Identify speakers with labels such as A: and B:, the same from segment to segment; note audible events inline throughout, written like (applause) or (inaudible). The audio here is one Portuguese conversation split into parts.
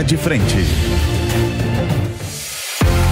A: Linha de Frente.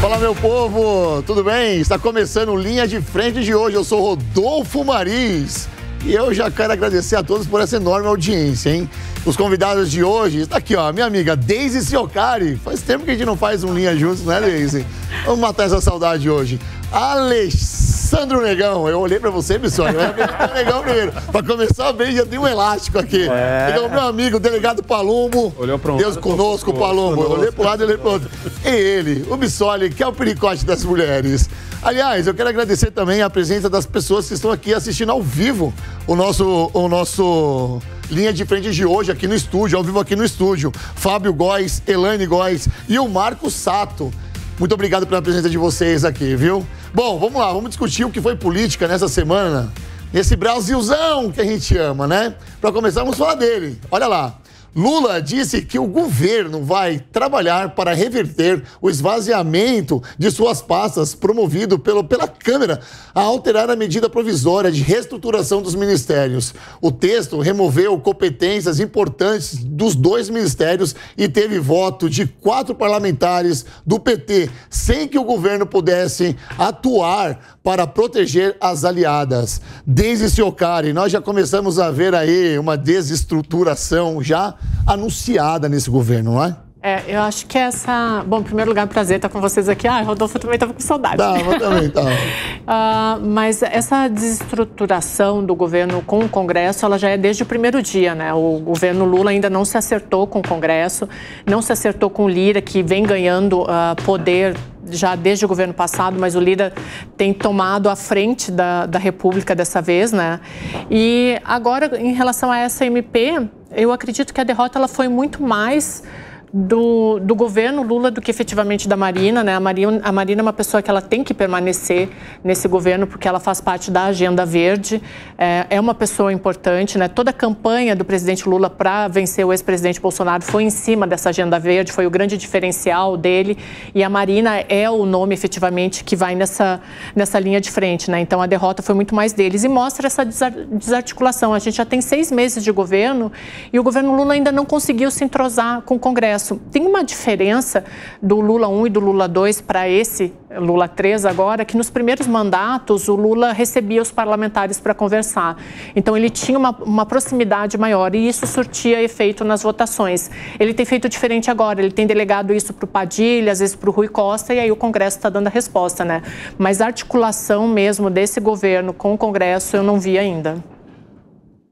B: Fala meu povo, tudo bem? Está começando Linha de Frente de hoje. Eu sou Rodolfo Mariz e eu já quero agradecer a todos por essa enorme audiência, hein? Os convidados de hoje, está aqui, ó, minha amiga Daisy Siocari. Faz tempo que a gente não faz um linha juntos, né, Daisy? Vamos matar essa saudade hoje. Alexandre Sandro Negão, eu olhei pra você, meu senhor. Eu olhei tá Negão primeiro. Pra começar bem, já tem um elástico aqui. É. Então, meu amigo, delegado Palumbo. Olhou pra um Deus lado, conosco, Palumbo. Conosco. Olhei pro lado e olhei pro outro. E é ele, o Bissoli, que é o pericote das mulheres. Aliás, eu quero agradecer também a presença das pessoas que estão aqui assistindo ao vivo o nosso, o nosso linha de frente de hoje aqui no estúdio, ao vivo aqui no estúdio. Fábio Góes, Elaine Góes e o Marco Sato. Muito obrigado pela presença de vocês aqui, viu? Bom, vamos lá, vamos discutir o que foi política nessa semana. Nesse Brasilzão que a gente ama, né? Para começar, vamos falar dele. Olha lá. Lula disse que o governo vai trabalhar para reverter o esvaziamento de suas pastas promovido pelo, pela Câmara a alterar a medida provisória de reestruturação dos ministérios. O texto removeu competências importantes dos dois ministérios e teve voto de quatro parlamentares do PT, sem que o governo pudesse atuar para proteger as aliadas. Desde Siocari, nós já começamos a ver aí uma desestruturação já anunciada nesse governo, não é?
C: É, eu acho que essa. Bom, em primeiro lugar, prazer estar com vocês aqui. Ah, Rodolfo também estava com saudade. Tava, também (laughs) tava. uh, mas essa desestruturação do governo com o Congresso, ela já é desde o primeiro dia, né? O governo Lula ainda não se acertou com o Congresso, não se acertou com o Lira, que vem ganhando uh, poder já desde o governo passado, mas o Lira tem tomado a frente da, da República dessa vez, né? E agora, em relação a essa MP, eu acredito que a derrota ela foi muito mais do, do governo Lula do que efetivamente da Marina. Né? A, Marina a Marina é uma pessoa que ela tem que permanecer nesse governo porque ela faz parte da agenda verde, é, é uma pessoa importante. Né? Toda a campanha do presidente Lula para vencer o ex-presidente Bolsonaro foi em cima dessa agenda verde, foi o grande diferencial dele. E a Marina é o nome efetivamente que vai nessa, nessa linha de frente. Né? Então a derrota foi muito mais deles e mostra essa desarticulação. A gente já tem seis meses de governo e o governo Lula ainda não conseguiu se entrosar com o Congresso processo. Tem uma diferença do Lula 1 e do Lula 2 para esse Lula 3 agora, que nos primeiros mandatos o Lula recebia os parlamentares para conversar. Então ele tinha uma, uma proximidade maior e isso surtia efeito nas votações. Ele tem feito diferente agora, ele tem delegado isso para o Padilha, às vezes para o Rui Costa, e aí o Congresso está dando a resposta, né? Mas a articulação mesmo desse governo com o Congresso eu não vi ainda.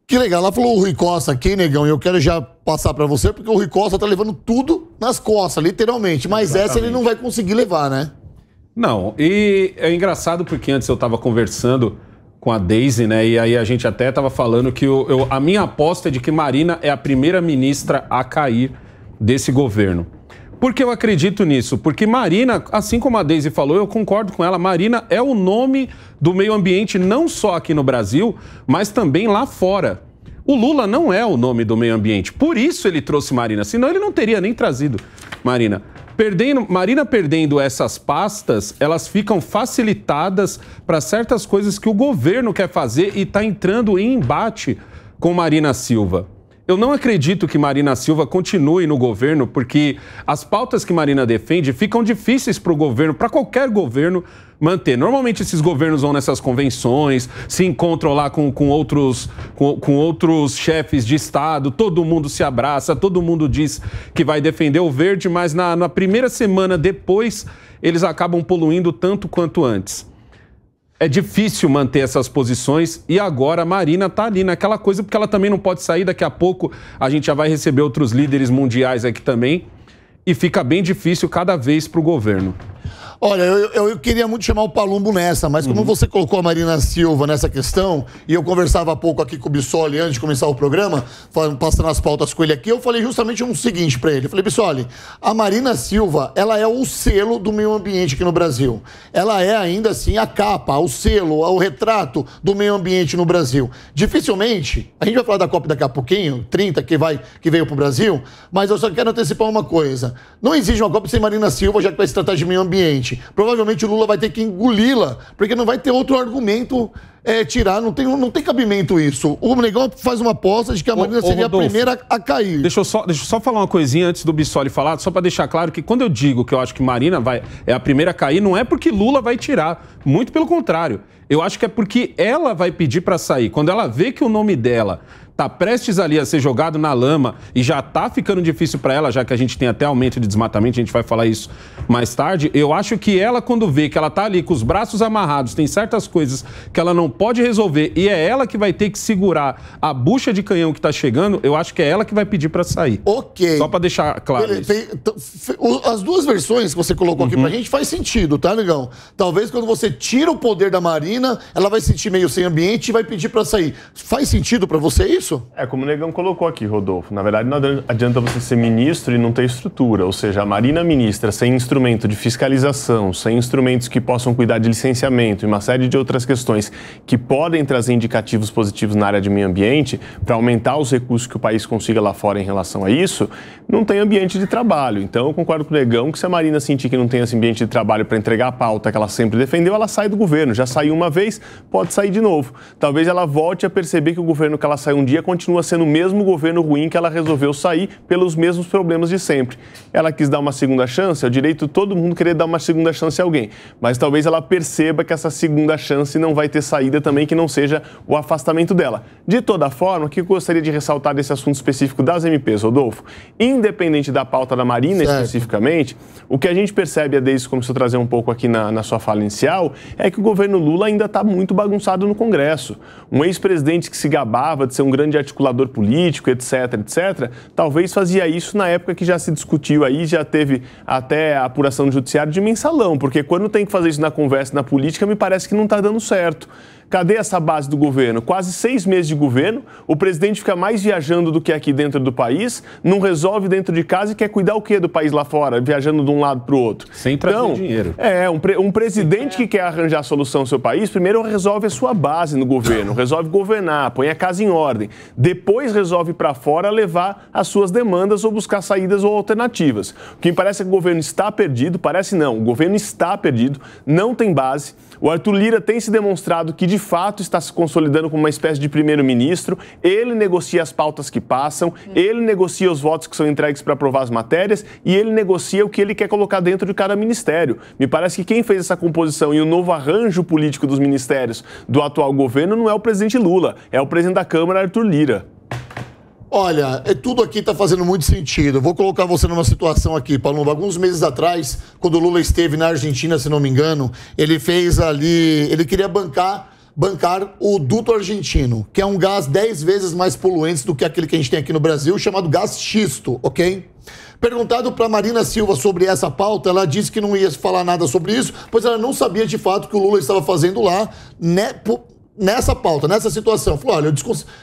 B: Que legal, lá falou o Rui Costa aqui, negão, e eu quero já passar para você, porque o Rui Costa tá levando tudo nas costas, literalmente. Mas Exatamente. essa ele não vai conseguir levar, né?
D: Não, e é engraçado porque antes eu tava conversando com a Daisy, né? E aí a gente até tava falando que eu, eu, a minha aposta é de que Marina é a primeira ministra a cair desse governo. Por que eu acredito nisso? Porque Marina, assim como a Daisy falou, eu concordo com ela, Marina é o nome do meio ambiente não só aqui no Brasil, mas também lá fora. O Lula não é o nome do meio ambiente, por isso ele trouxe Marina, senão ele não teria nem trazido Marina. Perdendo, Marina perdendo essas pastas, elas ficam facilitadas para certas coisas que o governo quer fazer e está entrando em embate com Marina Silva. Eu não acredito que Marina Silva continue no governo, porque as pautas que Marina defende ficam difíceis para o governo, para qualquer governo, manter. Normalmente esses governos vão nessas convenções, se encontram lá com, com, outros, com, com outros chefes de Estado, todo mundo se abraça, todo mundo diz que vai defender o verde, mas na, na primeira semana depois eles acabam poluindo tanto quanto antes é difícil manter essas posições e agora a Marina está ali naquela coisa porque ela também não pode sair. Daqui a pouco a gente já vai receber outros líderes mundiais aqui também e fica bem difícil cada vez para o governo.
B: Olha, eu, eu, eu, queria muito chamar o Palumbo nessa, mas como uhum. você colocou a Marina Silva nessa questão, e eu conversava há pouco aqui com o Bissoli antes de começar o programa, falando, passando as pautas com ele aqui, eu falei justamente o um seguinte para ele. Eu falei, Bissoli, a Marina Silva, ela é o selo do meio ambiente aqui no Brasil. Ela é ainda assim a capa, o selo, o retrato do meio ambiente no Brasil. Dificilmente, a gente vai falar da copa daqui a pouquinho, 30 que, vai, que veio para o Brasil, mas eu só quero antecipar uma coisa. Não existe uma copa sem Marina Silva, já que vai se tratar de meio ambiente. Provavelmente o Lula vai ter que engoli-la, porque não vai ter outro argumento é, tirar. Não tem, não tem cabimento isso. O Negão faz uma aposta de que a Marina ô, seria ô Rodolfo, a primeira
D: a, a cair. Deixa eu, só, deixa eu só falar uma coisinha antes do Bissoli falar, só para deixar claro que quando eu digo que eu acho que Marina vai, é a primeira a cair, não é porque Lula vai tirar. Muito pelo contrário. Eu acho que é porque ela vai pedir para sair. Quando ela vê que o nome dela está prestes ali a ser jogado na lama e já está ficando difícil para ela, já que a gente tem até aumento de desmatamento, a gente vai falar isso mais tarde. Eu acho que ela, quando vê que ela está ali com os braços amarrados, tem certas coisas que ela não pode resolver e é ela que vai ter que segurar a bucha de canhão que está chegando, eu acho
B: que é ela que vai pedir para sair. Ok. Só para deixar claro. Ele, tem, então, as duas versões que você colocou uhum. aqui para a gente faz sentido, tá, negão? Talvez quando você tira o poder da Marina, ela vai sentir meio sem ambiente e vai pedir para sair. Faz sentido para você isso? isso? É, como o Negão colocou aqui,
A: Rodolfo, na verdade não adianta você ser ministro e não ter estrutura. Ou seja, a Marina Ministra, sem instrumento de fiscalização, sem instrumentos que possam cuidar de licenciamento e uma série de outras questões que podem trazer indicativos positivos na área de meio ambiente, para aumentar os recursos que o país consiga lá fora em relação a isso, não tem ambiente de trabalho. Então eu concordo com o Negão que se a Marina sentir que não tem esse ambiente de trabalho para entregar a pauta que ela sempre defendeu, ela sai do governo. Já saiu uma vez, pode sair de novo. Talvez ela volte a perceber que o governo que ela saiu um dia dia continua sendo o mesmo governo ruim que ela resolveu sair pelos mesmos problemas de sempre. Ela quis dar uma segunda chance, é o direito de todo mundo querer dar uma segunda chance a alguém, mas talvez ela perceba que essa segunda chance não vai ter saída também que não seja o afastamento dela. De toda forma, o que eu gostaria de ressaltar desse assunto específico das MPs, Rodolfo, independente da pauta da Marina certo. especificamente, o que a gente percebe, a Deise começou a trazer um pouco aqui na, na sua fala inicial, é que o governo Lula ainda está muito bagunçado no Congresso. Um ex-presidente que se gabava de ser um grande grande articulador político, etc, etc, talvez fazia isso na época que já se discutiu aí, já teve até a apuração do judiciário de mensalão, porque quando tem que fazer isso na conversa, na política, me parece que não está dando certo. Cadê essa base do governo? Quase seis meses de governo, o presidente fica mais viajando do que aqui dentro do país, não resolve dentro de casa e quer cuidar o quê do país lá fora, viajando de um lado para o outro? Sem trazer então, dinheiro. É, um, pre um presidente é. que quer arranjar solução no seu país, primeiro resolve a sua base no governo, (laughs) resolve governar, põe a casa em ordem. Depois resolve para fora levar as suas demandas ou buscar saídas ou alternativas. O que me parece é que o governo está perdido, parece não, o governo está perdido, não tem base. O Arthur Lira tem se demonstrado que de fato está se consolidando como uma espécie de primeiro-ministro. Ele negocia as pautas que passam, ele negocia os votos que são entregues para aprovar as matérias e ele negocia o que ele quer colocar dentro de cada ministério. Me parece que quem fez essa composição e o novo arranjo político dos ministérios do atual governo não é o presidente Lula, é o presidente da Câmara, Arthur Lira.
B: Olha, é, tudo aqui está fazendo muito sentido. Vou colocar você numa situação aqui, Palumba. Alguns meses atrás, quando o Lula esteve na Argentina, se não me engano, ele fez ali. Ele queria bancar bancar o duto argentino, que é um gás 10 vezes mais poluente do que aquele que a gente tem aqui no Brasil, chamado gás xisto, ok? Perguntado para Marina Silva sobre essa pauta, ela disse que não ia falar nada sobre isso, pois ela não sabia de fato que o Lula estava fazendo lá, né? nessa pauta, nessa situação, falou: olha, eu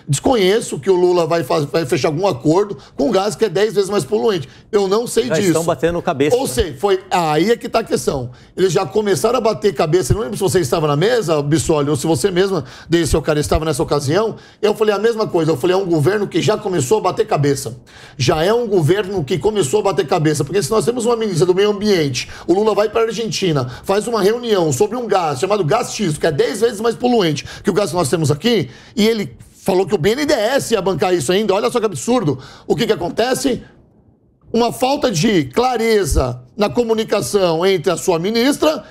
B: desconheço que o Lula vai, vai fechar algum acordo com gás que é 10 vezes mais poluente. Eu não sei já disso. Estão batendo cabeça. Ou né? sei, foi. Aí é que está a questão. Eles já começaram a bater cabeça. Eu não lembro se você estava na mesa, Bissoli, ou se você mesma, desde seu cara, estava nessa ocasião. Eu falei a mesma coisa. Eu falei: é um governo que já começou a bater cabeça. Já é um governo que começou a bater cabeça. Porque se nós temos uma ministra do meio ambiente, o Lula vai para a Argentina, faz uma reunião sobre um gás chamado gás X, que é 10 vezes mais poluente que o gasto nós temos aqui, e ele falou que o BNDES ia bancar isso ainda. Olha só que absurdo. O que, que acontece? Uma falta de clareza na comunicação entre a sua ministra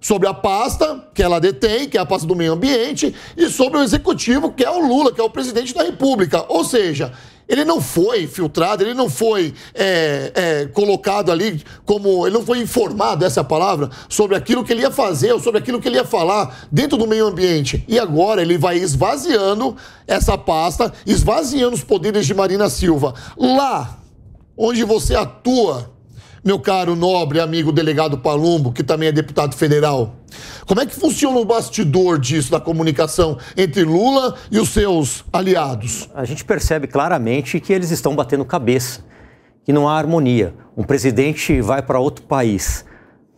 B: sobre a pasta que ela detém, que é a pasta do meio ambiente, e sobre o executivo, que é o Lula, que é o presidente da República. Ou seja, ele não foi filtrado, ele não foi é, é, colocado ali como. Ele não foi informado, essa é palavra, sobre aquilo que ele ia fazer ou sobre aquilo que ele ia falar dentro do meio ambiente. E agora ele vai esvaziando essa pasta, esvaziando os poderes de Marina Silva. Lá onde você atua meu caro nobre amigo delegado Palumbo, que também é deputado federal. Como é que funciona o bastidor disso, da comunicação entre Lula e os seus aliados? A gente percebe claramente que eles
E: estão batendo cabeça, que não há harmonia. Um presidente vai para outro país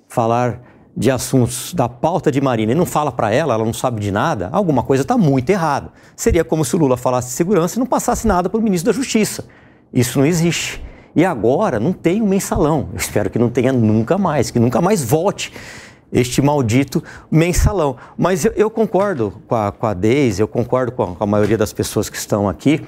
E: falar de assuntos da pauta de Marina e não fala para ela, ela não sabe de nada, alguma coisa está muito errada. Seria como se o Lula falasse de segurança e não passasse nada para o ministro da Justiça. Isso não existe. E agora não tem o um mensalão. Eu espero que não tenha nunca mais, que nunca mais volte este maldito mensalão. Mas eu, eu concordo com a, com a Deise, eu concordo com a, com a, maioria das pessoas que estão aqui.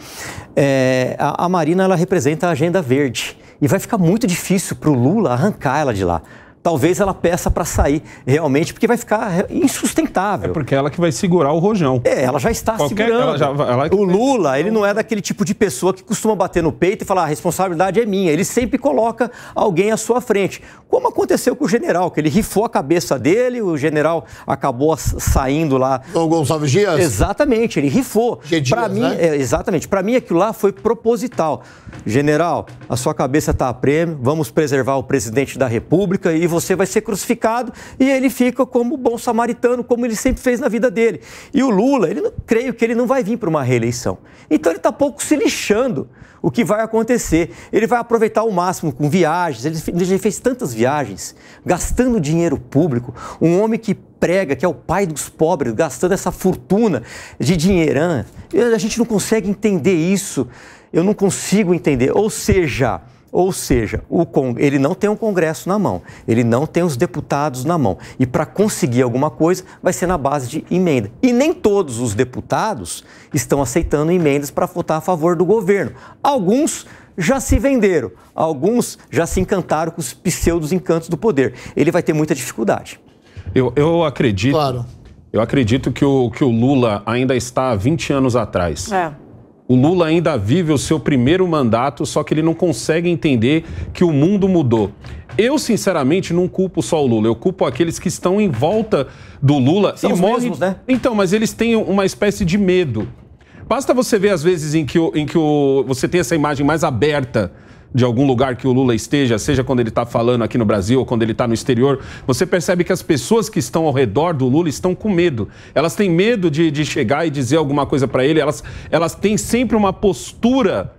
E: É, a, a Marina ela representa a agenda verde. E vai ficar muito difícil para o Lula arrancar ela de lá talvez ela peça para sair realmente, porque vai ficar insustentável. É porque ela que vai segurar o rojão. É, ela já está Qualquer, segurando. Ela já, ela... O Lula, ele não é daquele tipo de pessoa que costuma bater no peito e falar ah, a responsabilidade é minha. Ele sempre coloca alguém à sua frente. Como aconteceu com o general, que ele rifou a cabeça dele, o general acabou saindo lá. O Gonçalves Dias? Exatamente, ele rifou. Para mim, né? é, exatamente, para mim aquilo lá foi proposital. General, a sua cabeça está a prêmio, vamos preservar o presidente da República e você vai ser crucificado, e ele fica como bom samaritano, como ele sempre fez na vida dele. E o Lula, ele não, creio que ele não vai vir para uma reeleição. Então ele está pouco se lixando o que vai acontecer. Ele vai aproveitar ao máximo com viagens, ele, já fez tantas viagens, gastando dinheiro público, um homem que prega, que é o pai dos pobres, gastando essa fortuna de dinheirão. A gente não consegue entender isso. Eu não consigo entender. Ou seja, ou seja, con... ele não tem o um Congresso na mão, ele não tem os deputados na mão. E para conseguir alguma coisa, vai ser na base de emenda. E nem todos os deputados estão aceitando emendas para votar a favor do governo. Alguns já se venderam, alguns já se encantaram com os pseudos encantos do poder. Ele vai ter muita dificuldade.
D: Eu, eu acredito. Claro. Eu acredito que o, que o Lula ainda está há 20 anos atrás. É. O Lula ainda vive o seu primeiro mandato, só que ele não consegue entender que o mundo mudou. Eu, sinceramente, não culpo só o Lula, eu culpo aqueles que estão em volta do Lula São e morrem. Mesmos, né? Então, mas eles têm uma espécie de medo. Basta você ver, às vezes, em que, o, em que o, você tem essa imagem mais aberta de algum lugar que o Lula esteja, seja quando ele está falando aqui no Brasil ou quando ele está no exterior, você percebe que as pessoas que estão ao redor do Lula estão com medo. Elas têm medo de, de chegar e dizer alguma coisa para ele, elas, elas têm sempre uma postura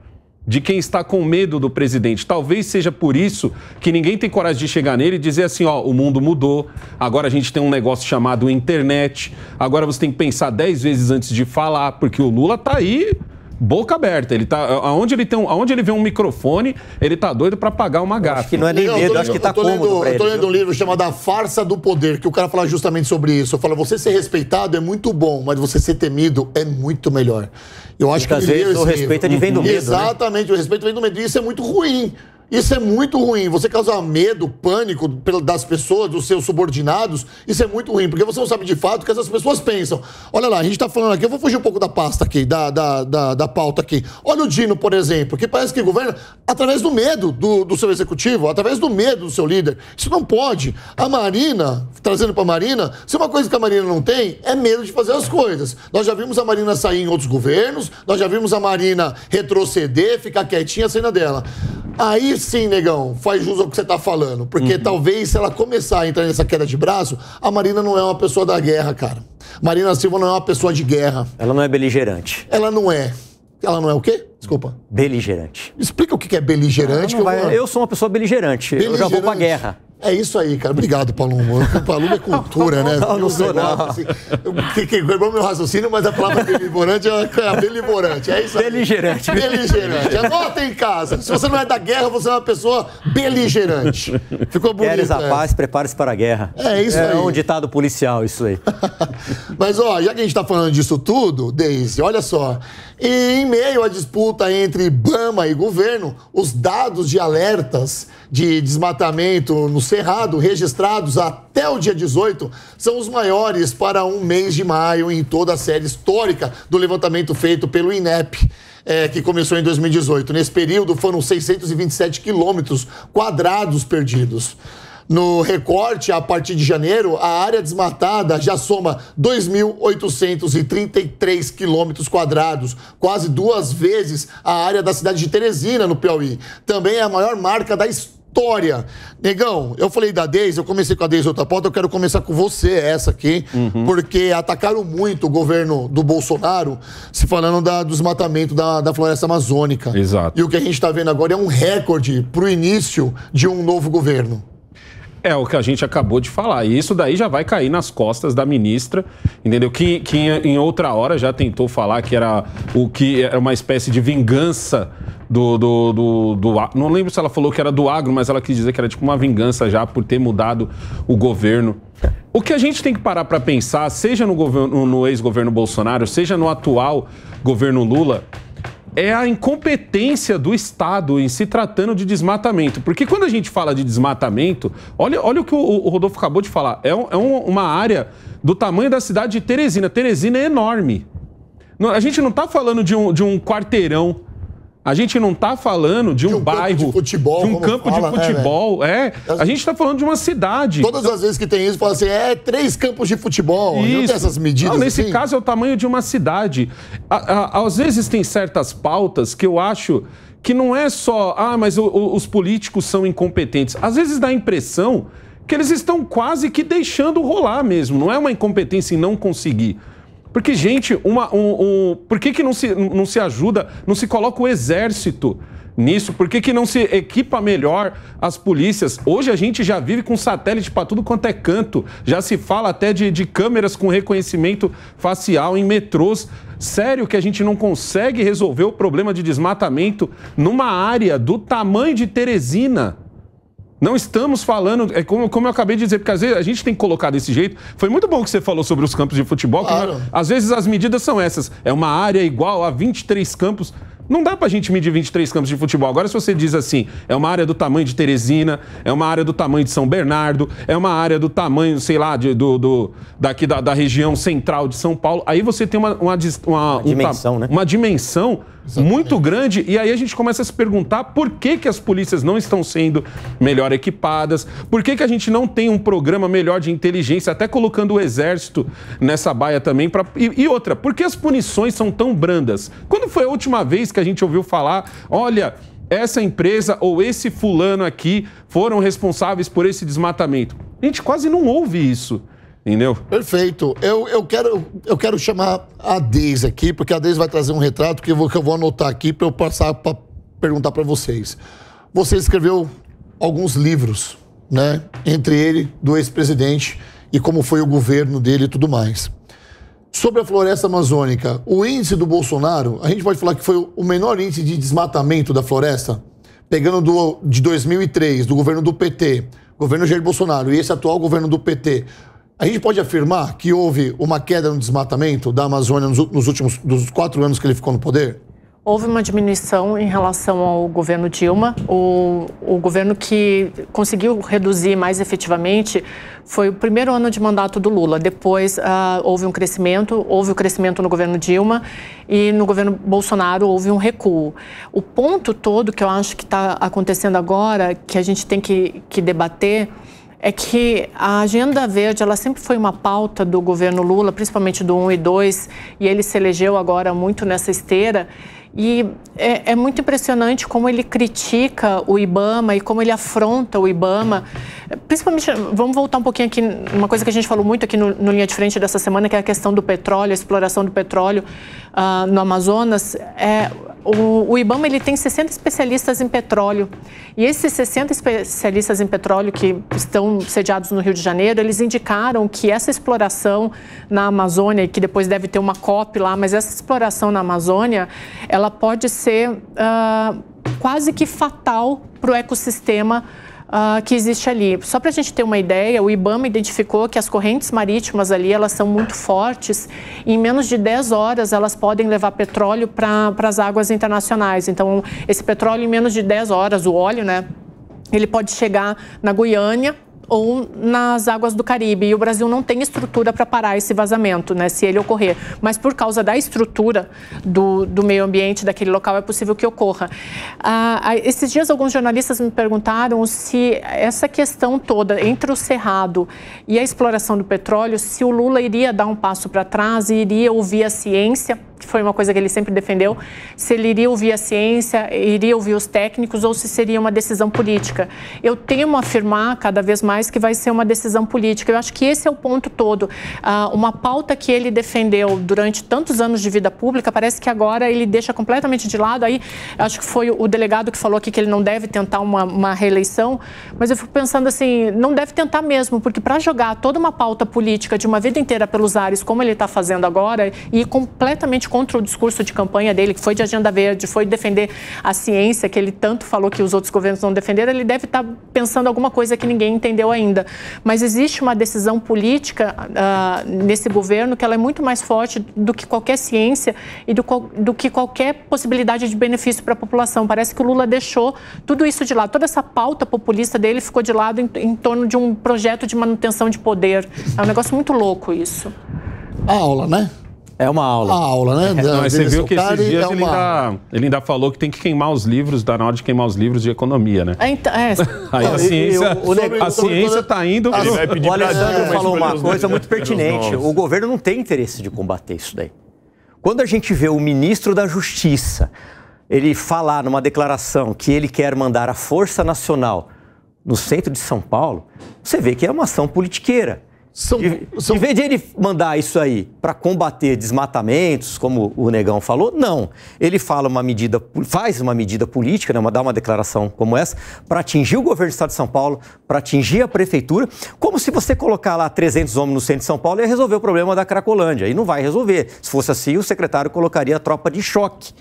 D: de quem está com medo do presidente. Talvez seja por isso que ninguém tem coragem de chegar nele e dizer assim, ó, o mundo mudou, agora a gente tem um negócio chamado internet, agora você tem que pensar dez vezes antes de falar, porque o Lula está aí boca aberta. Ele tá, aonde, ele tem um, aonde ele vê um microfone, ele tá doido para pagar uma gafa. Acho que não é nem medo, acho que tá com Eu tô lendo
C: um
B: livro chamado A Farsa do Poder, que o cara fala justamente sobre isso. Fala, você ser respeitado é muito bom, mas você ser temido é muito melhor. Eu acho Muitas que vezes o respeito é de vem do medo. Né? Exatamente, né? o respeito vem do medo. E isso é muito ruim. Isso é muito ruim. Você causar medo, pânico das pessoas, dos seus subordinados, isso é muito ruim, porque você não sabe de fato o que essas pessoas pensam. Olha lá, a gente está falando aqui, eu vou fugir um pouco da pasta aqui, da, da, da, da, pauta aqui. Olha o Dino, por exemplo, que parece que governa através do medo do, do seu executivo, através do medo do seu líder. Isso não pode. A Marina, trazendo para a Marina, se uma coisa que a Marina não tem, é medo de fazer as coisas. Nós já vimos a Marina sair em outros governos, nós já vimos a Marina retroceder, ficar quietinha, a cena dela. Aí sim, negão, faz jus ao que você está falando. Porque uhum. talvez se ela começar a entrar nessa queda de braço, a Marina não é uma pessoa da guerra, cara. Marina Silva não é uma pessoa de guerra.
E: Ela não é beligerante.
B: Ela não é. Ela não é o quê? Desculpa.
E: Beligerante.
B: Explica o que é beligerante. Não, não eu, eu, sou uma pessoa beligerante. beligerante. Eu já vou pra guerra. É isso aí, cara. Obrigado, Paulo. O Paulo é cultura, né? (laughs) Não, não sou, não. Assim, quebrou meu raciocínio, mas a palavra beligerante é, é a beligerante. É isso aí. Beligerante. Beligerante. Anota em casa. Se você não é da guerra, você é uma pessoa beligerante. Ficou bonito. Queres a né? paz, prepare-se para a guerra. É isso é aí. É um ditado policial, isso aí. (laughs) mas, ó, já que a gente está falando disso tudo, Deise, olha só. E em meio à disputa entre Bama e governo, os dados de alertas de desmatamento no Cerrado, registrados até o dia 18, são os maiores para um mês de maio em toda a série histórica do levantamento feito pelo INEP. É, que começou em 2018. Nesse período foram 627 quilômetros quadrados perdidos. No recorte, a partir de janeiro, a área desmatada já soma 2.833 quilômetros quadrados, quase duas vezes a área da cidade de Teresina, no Piauí. Também é a maior marca da história história. Negão, eu falei da Deise, eu comecei com a Deise outra pauta, eu quero começar com você, essa aqui, uhum. porque atacaram muito o governo do Bolsonaro se falando da, do desmatamento da, da floresta amazônica. Exato. E o que a gente está vendo agora é um recorde para o início de um novo governo. É o que a
D: gente acabou de falar. E isso daí já vai cair nas costas da ministra, entendeu? Que, que em outra hora já tentou falar que era o que era é uma espécie de vingança do, do, do, do, Não lembro se ela falou que era do agro, mas ela quis dizer que era tipo uma vingança já por ter mudado o governo. O que a gente tem que parar para pensar, seja no, no ex-governo Bolsonaro, seja no atual governo Lula, é a incompetência do Estado em se tratando de desmatamento. Porque quando a gente fala de desmatamento, olha, olha o que o, o Rodolfo acabou de falar. É, um, é um, uma área do tamanho da cidade de Teresina. Teresina é enorme. Não, a gente não está falando de um, de um quarteirão a gente não está falando de um, de um bairro, de, futebol, de um campo fala, de é, futebol. é, a gente está falando de uma cidade. Todas então... as
B: vezes que tem isso, fala assim, é três campos de futebol. Isso. Não tem essas medidas. Não, nesse assim? caso
D: é o tamanho de uma cidade. À, à, às vezes tem certas pautas que eu acho que não é só, ah, mas o, o, os políticos são incompetentes. Às vezes dá a impressão que eles estão quase que deixando rolar mesmo. Não é uma incompetência em não conseguir. Porque, gente, uma, um, um, por que, que não, se, não se ajuda, não se coloca o exército nisso? Por que, que não se equipa melhor as polícias? Hoje a gente já vive com satélite para tudo quanto é canto. Já se fala até de, de câmeras com reconhecimento facial em metrôs. Sério que a gente não consegue resolver o problema de desmatamento numa área do tamanho de Teresina? Não estamos falando, é como, como eu acabei de dizer, porque às vezes a gente tem que colocar desse jeito. Foi muito bom que você falou sobre os campos de futebol. Claro. às vezes as medidas são essas. É uma área igual a 23 campos. Não dá pra gente medir 23 campos de futebol. Agora, se você diz assim, é uma área do tamanho de Teresina, é uma área do tamanho de São Bernardo, é uma área do tamanho, sei lá, de, do, do, daqui da, da, região central de São Paulo, aí você tem uma, uma, uma, uma dimensão, né? uma dimensão Exatamente. muito grande. E aí a gente começa a se perguntar por que, que as polícias não estão sendo melhor equipadas, por que, que a gente não tem um programa melhor de inteligência, até colocando o exército nessa baia também. Pra... E, e outra, por que as punições são tão brandas? Quando foi a última vez que a gente ouviu falar, olha essa empresa ou esse fulano aqui foram responsáveis por esse desmatamento.
B: A gente quase não ouve isso. Entendeu? Perfeito. Eu, eu, quero, eu quero chamar a Deise aqui, porque a Deise vai trazer um retrato que eu vou, que eu vou anotar aqui para eu passar para perguntar para vocês. Você escreveu alguns livros, né? Entre ele, do ex-presidente e como foi o governo dele e tudo mais. Sobre a floresta amazônica, o índice do Bolsonaro, a gente pode falar que foi o menor índice de desmatamento da floresta, pegando do, de 2003, do governo do PT, governo Jair Bolsonaro, e esse atual governo do PT. A gente pode afirmar que houve uma queda no desmatamento da Amazônia nos últimos dos quatro anos que ele ficou no poder?
C: Houve uma diminuição em relação ao governo Dilma. O, o governo que conseguiu reduzir mais efetivamente foi o primeiro ano de mandato do Lula. Depois uh, houve um crescimento, houve o um crescimento no governo Dilma e no governo Bolsonaro houve um recuo. O ponto todo que eu acho que está acontecendo agora, que a gente tem que, que debater, é que a agenda verde ela sempre foi uma pauta do governo Lula, principalmente do 1 e 2, e ele se elegeu agora muito nessa esteira. E é, é, muito impressionante como ele critica o IBAMA e como ele afronta o IBAMA. Principalmente, vamos voltar um pouquinho aqui, uma coisa que a gente falou muito aqui no, no Linha de Frente dessa semana, que é a questão do petróleo, a exploração do petróleo uh, no Amazonas. É, o, o, IBAMA ele tem 60 especialistas em petróleo. E esses 60 especialistas em petróleo que estão sediados no Rio de Janeiro, eles indicaram que essa exploração na Amazônia, que depois deve ter uma COP lá, mas essa exploração na Amazônia, ela pode ser uh, quase que fatal para o ecossistema uh, que existe ali. Só para a gente ter uma ideia, o IBAMA identificou que as correntes marítimas ali elas são muito fortes e em menos de 10 horas elas podem levar petróleo para as águas internacionais. Então, esse petróleo em menos de 10 horas, o óleo, né? Ele pode chegar na Goiânia, ou nas águas do Caribe. E o Brasil não tem estrutura para parar esse vazamento, né, se ele ocorrer. Mas por causa da estrutura do, do meio ambiente daquele local, é possível que ocorra. Ah, ah, esses dias, alguns jornalistas me perguntaram se essa questão toda entre o Cerrado e a exploração do petróleo, se o Lula iria dar um passo para trás e iria ouvir a ciência que foi uma coisa que ele sempre defendeu, se ele iria ouvir a ciência, iria ouvir os técnicos ou se seria uma decisão política. Eu temo afirmar cada vez mais que vai ser uma decisão política. Eu acho que esse é o ponto todo. Ah, uma pauta que ele defendeu durante tantos anos de vida pública, parece que agora ele deixa completamente de lado. Aí, acho que foi o delegado que falou aqui que ele não deve tentar uma, uma reeleição, mas eu fico pensando assim, não deve tentar mesmo, porque para jogar toda uma pauta política de uma vida inteira pelos ares, como ele está fazendo agora, e completamente contra o discurso de campanha dele, que foi de agenda verde, foi defender a ciência, que ele tanto falou que os outros governos não defenderam, ele deve estar tá pensando alguma coisa que ninguém entendeu ainda. Mas existe uma decisão política uh, nesse governo que ela é muito mais forte do que qualquer ciência e do, do que qualquer possibilidade de benefício para a população. Parece que o Lula deixou tudo isso de lado, toda essa pauta populista dele ficou de lado em, em torno de um projeto de manutenção de poder. É um negócio muito louco isso. A aula, né?
B: É uma
D: aula. Uma aula, né? É, não, você viu que esses dias é ele, ainda, ele, ainda, falou que tem que queimar os livros, dá na hora de queimar os livros de economia, né? É,
C: então, é. (laughs) Aí não, a ciência, o, a ciência está indo... Ele
D: vai pedir o Alessandro é, falou uma coisa muito pertinente. O
E: governo não tem interesse de combater isso daí. Quando a gente vê o ministro da Justiça ele falar numa declaração que ele quer mandar a Força Nacional no centro de São Paulo, você vê que é uma ação politiqueira. São, de, são... Em vez de ele mandar isso aí para combater desmatamentos, como o Negão falou, não. Ele fala uma medida, faz uma medida política, né, dá uma declaração como essa, para atingir o governo do Estado de São Paulo, para atingir a prefeitura, como se você colocar lá 300 homens no centro de São Paulo ia resolver o problema da Cracolândia. E não vai resolver. Se fosse assim, o secretário colocaria a tropa de choque.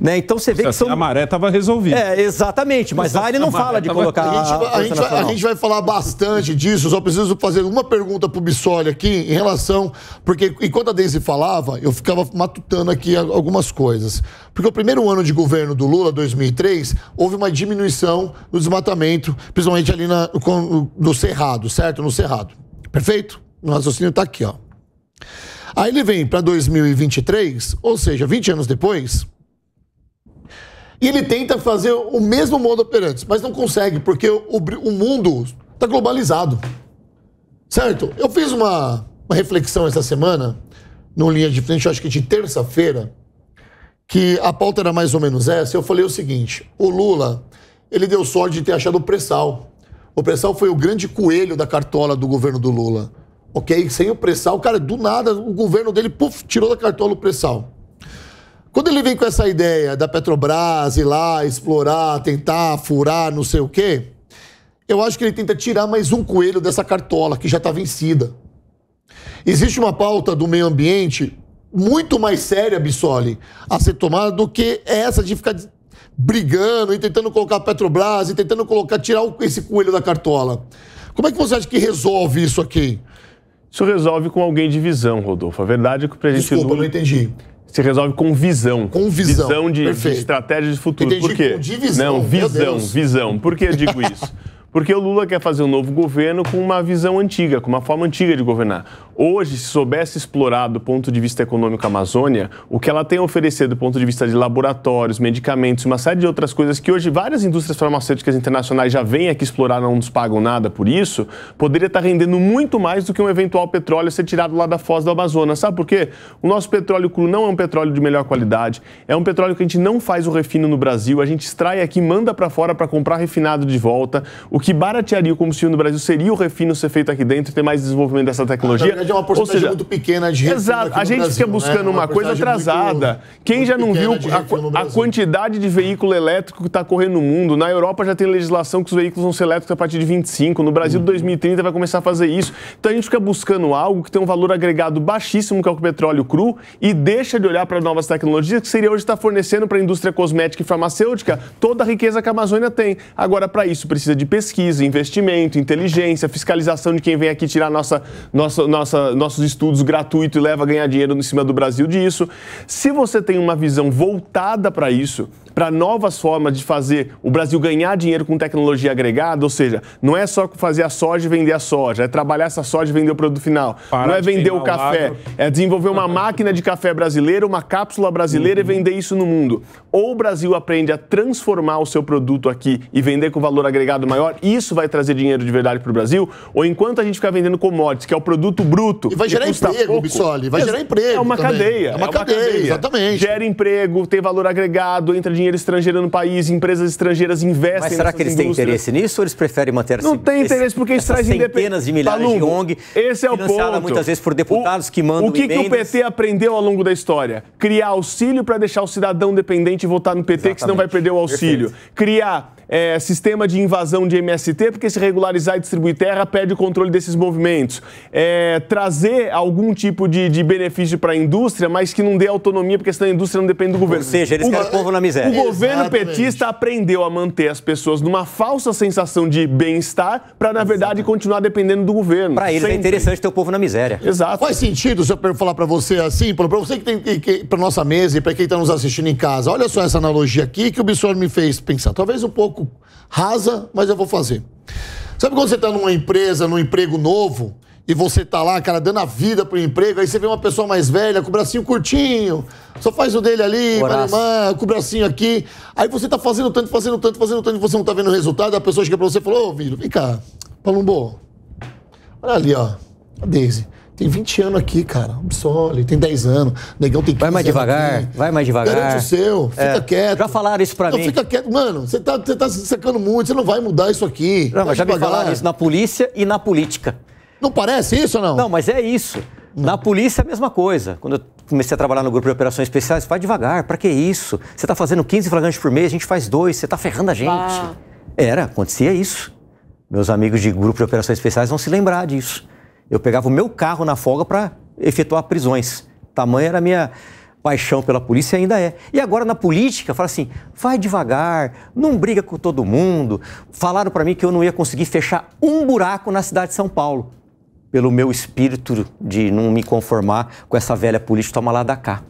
E: Né? Então você vê que são... A maré estava resolvida. É,
B: exatamente, mas lá ele não fala de colocar a, gente, a, a, gente vai, a gente vai falar bastante disso, só preciso fazer uma pergunta para o Bissoli aqui em relação... Porque enquanto a Deise falava, eu ficava matutando aqui algumas coisas. Porque o primeiro ano de governo do Lula, 2003, houve uma diminuição no desmatamento, principalmente ali na, no Cerrado, certo? No Cerrado. Perfeito? O raciocínio está aqui, ó. Aí ele vem para 2023, ou seja, 20 anos depois, e ele tenta fazer o mesmo modo operante, mas não consegue, porque o, o mundo está globalizado. Certo? Eu fiz uma, uma reflexão essa semana, no Linha de Frente, acho que de terça-feira, que a pauta era mais ou menos essa. Eu falei o seguinte: o Lula, ele deu sorte de ter achado o pré-sal. O pré-sal foi o grande coelho da cartola do governo do Lula. Ok? Sem o pré-sal, cara, do nada, o governo dele, puf, tirou da cartola o pré-sal. Quando ele vem com essa ideia da Petrobras ir lá, explorar, tentar, furar, não sei o quê, eu acho que ele tenta tirar mais um coelho dessa cartola que já está vencida. Existe uma pauta do meio ambiente muito mais séria, Bissoli, a ser tomada do que essa de ficar brigando e tentando colocar a Petrobras e tentando colocar, tirar esse coelho da cartola. Como é que você acha que resolve isso aqui? Isso resolve com alguém de visão, Rodolfo. A verdade é que o presidente Desculpa, Lula... não entendi
A: se resolve com visão. Com visão. Visão de, de estratégia de futuro. Entendi, Por quê? De visão. Não, visão, visão. Por que eu digo (laughs) isso? Porque o Lula quer fazer um novo governo com uma visão antiga, com uma forma antiga de governar. Hoje, se soubesse explorar do ponto de vista econômico a Amazônia, o que ela tem a oferecer do ponto de vista de laboratórios, medicamentos, uma série de outras coisas que hoje várias indústrias farmacêuticas internacionais já vêm aqui explorar, não nos pagam nada por isso, poderia estar rendendo muito mais do que um eventual petróleo ser tirado lá da foz do Amazonas. Sabe por quê? O nosso petróleo cru não é um petróleo de melhor qualidade, é um petróleo que a gente não faz o refino no Brasil, a gente extrai aqui, manda para fora para comprar refinado de volta. O o que baratearia o combustível no Brasil seria o refino ser feito aqui dentro e ter mais desenvolvimento dessa tecnologia. Na verdade, é uma porcentagem seja, muito pequena de Exato. A gente Brasil, fica né? buscando né? uma, uma coisa atrasada. Muito, Quem muito já não viu a, a quantidade de veículo elétrico que está correndo no mundo? Na Europa já tem legislação que os veículos vão ser elétricos a partir de 25. No Brasil, 2030 uhum. vai começar a fazer isso. Então a gente fica buscando algo que tem um valor agregado baixíssimo, que é o petróleo cru, e deixa de olhar para novas tecnologias, que seria hoje estar tá fornecendo para a indústria cosmética e farmacêutica toda a riqueza que a Amazônia tem. Agora, para isso, precisa de pesquisa pesquisa, investimento, inteligência, fiscalização de quem vem aqui tirar nossa, nossa, nossa, nossos estudos gratuito e leva a ganhar dinheiro em cima do Brasil disso. Se você tem uma visão voltada para isso, para novas formas de fazer o Brasil ganhar dinheiro com tecnologia agregada, ou seja, não é só fazer a soja e vender a soja, é trabalhar essa soja e vender o produto final. Para não é vender o café, agro. é desenvolver uma máquina de café brasileira, uma cápsula brasileira uhum. e vender isso no mundo. Ou o Brasil aprende a transformar o seu produto aqui e vender com valor agregado maior, isso vai trazer dinheiro de verdade para o Brasil, ou enquanto a gente ficar vendendo commodities, que é o produto bruto. E vai gerar emprego, pouco, Bissoli, vai gerar emprego. É uma também. cadeia. É uma, é uma cadeia, cadeia, exatamente. Gera emprego, tem valor agregado, entra dinheiro dinheiro estrangeiro no país, empresas estrangeiras investem. Mas será que eles têm interesse
E: nisso ou eles preferem manter assim? Não tem interesse porque isso traz centenas de milhares Palumbo, de tá ONG. Esse é o ponto. muitas vezes por deputados o, que mandam. O que, que o PT
A: aprendeu ao longo da história? Criar auxílio para deixar o cidadão dependente e votar no PT, Exatamente. que senão vai perder o auxílio. Perfeito. Criar é, sistema de invasão de MST, porque se regularizar e distribuir terra, perde o controle desses movimentos. É, trazer algum tipo de, de benefício para a indústria, mas que não dê autonomia, porque senão a indústria não depende do governo. Ou seja, eles o, querem o povo na miséria. O governo petista aprendeu a manter as pessoas numa falsa sensação de bem-estar para, na verdade, continuar dependendo do governo. Para eles é Sempre. é interessante ter o povo na
E: miséria. Exato.
B: Faz sentido, se eu falar para você assim, para você que tem que, para nossa mesa e para quem está nos assistindo em casa, olha só essa analogia aqui que o Bissor me fez pensar. Talvez um pouco rasa, mas eu vou fazer. Sabe quando você está numa empresa, num emprego novo, e você tá lá, cara, dando a vida pro emprego, aí você vê uma pessoa mais velha, com o bracinho curtinho, só faz o dele ali, irmã, com o bracinho aqui. Aí você tá fazendo tanto, fazendo tanto, fazendo tanto, e você não tá vendo o resultado, a pessoa chega pra você e fala, ô, oh, vem cá, Palumbo, olha ali, ó, a Daisy. Tem 20 anos aqui, cara. Absolve. Tem 10 anos. Negão tem 15 Vai mais devagar. Aqui. Vai mais devagar. Garante o seu. É. Fica é, quieto. Já falaram isso pra não, mim. Não, fica quieto. Mano, você tá, tá se secando muito. Você não vai mudar isso aqui. Não, mas tá já devagar. me falaram isso na
E: polícia e na política. Não parece isso, não? Não, mas é isso. Na polícia, é a mesma coisa. Quando eu comecei a trabalhar no grupo de operações especiais, vai devagar, para que isso? Você está fazendo 15 flagrantes por mês, a gente faz dois, você está ferrando a gente. Ah. Era, acontecia isso. Meus amigos de grupo de operações especiais vão se lembrar disso. Eu pegava o meu carro na folga para efetuar prisões. Tamanha era a minha paixão pela polícia ainda é. E agora na política, fala assim: vai devagar, não briga com todo mundo. Falaram para mim que eu não ia conseguir fechar um buraco na cidade de São Paulo pelo meu espírito de não me conformar com essa velha política toma lá da cá.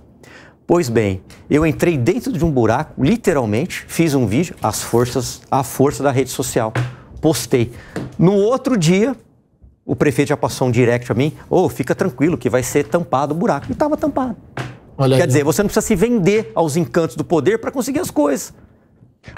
E: Pois bem, eu entrei dentro de um buraco, literalmente, fiz um vídeo, as forças, a força da rede social. Postei. No outro dia, o prefeito já passou um direct a mim, ô, oh, fica tranquilo que vai ser tampado o buraco. E estava tampado. Olha Quer aí. dizer, você não precisa se vender aos encantos do poder para conseguir as coisas.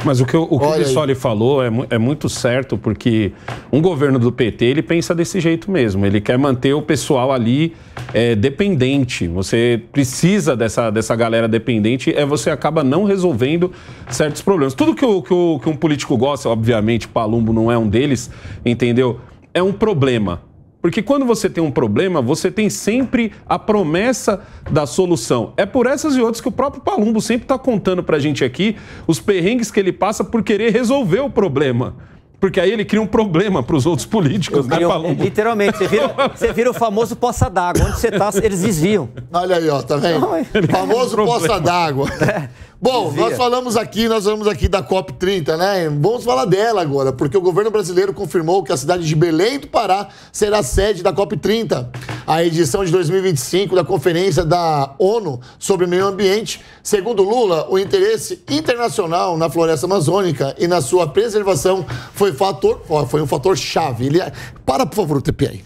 E: Mas o que o, o,
D: falou é, é, muito certo, porque um governo do PT, ele pensa desse jeito mesmo. Ele quer manter o pessoal ali é, dependente. Você precisa dessa, dessa galera dependente, é você acaba não resolvendo certos problemas. Tudo que, o, que, o, que um político gosta, obviamente, Palumbo não é um deles, entendeu? É um problema porque quando você tem um problema, você tem sempre a promessa da solução. É por essas e outras que o próprio Palumbo sempre está contando para a gente aqui os perrengues que ele passa por querer resolver o problema. Porque aí ele cria um problema para os outros políticos, né, Palumbo? Literalmente,
B: você vira, (laughs) você vira o famoso poça d'água. Onde você está, eles desviam. Olha aí, ó, tá vendo? Não, é... Famoso um poça d'água. É. (laughs) Bom, nós falamos aqui, nós falamos aqui da COP 30, né? Vamos falar dela agora, porque o governo brasileiro confirmou que a cidade de Belém do Pará será sede da COP 30. A edição de 2025 da Conferência da ONU sobre Meio Ambiente, segundo Lula, o interesse internacional na floresta amazônica e na sua preservação foi fator, foi um fator chave. Ele, é- para por favor o TPI.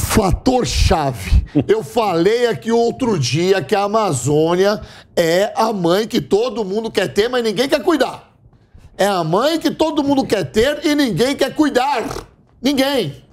B: Fator chave. Eu falei aqui outro dia que a Amazônia é a mãe que todo mundo quer ter, mas ninguém quer cuidar. É a mãe que todo mundo quer ter e ninguém quer cuidar. Ninguém.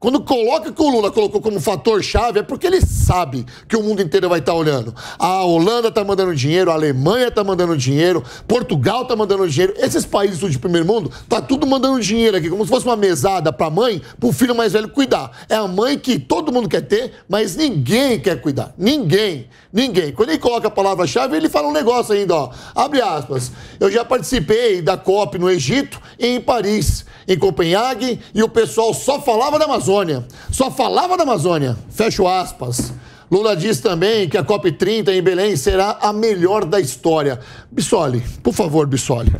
B: Quando coloca que o Lula colocou como fator chave, é porque ele sabe que o mundo inteiro vai estar tá olhando. A Holanda está mandando dinheiro, a Alemanha está mandando dinheiro, Portugal está mandando dinheiro. Esses países do primeiro mundo tá tudo mandando dinheiro aqui, como se fosse uma mesada para a mãe, para o filho mais velho cuidar. É a mãe que todo mundo quer ter, mas ninguém quer cuidar. Ninguém, ninguém. Quando ele coloca a palavra-chave, ele fala um negócio ainda, ó. Abre aspas. Eu já participei da COP no Egito e em Paris, em Copenhague, e o pessoal só falava da Amazônia. Amazônia. Só falava da Amazônia. Fecho aspas. Lula diz também que a COP30 em Belém será a melhor da história. Bissoli, por favor, Bissoli.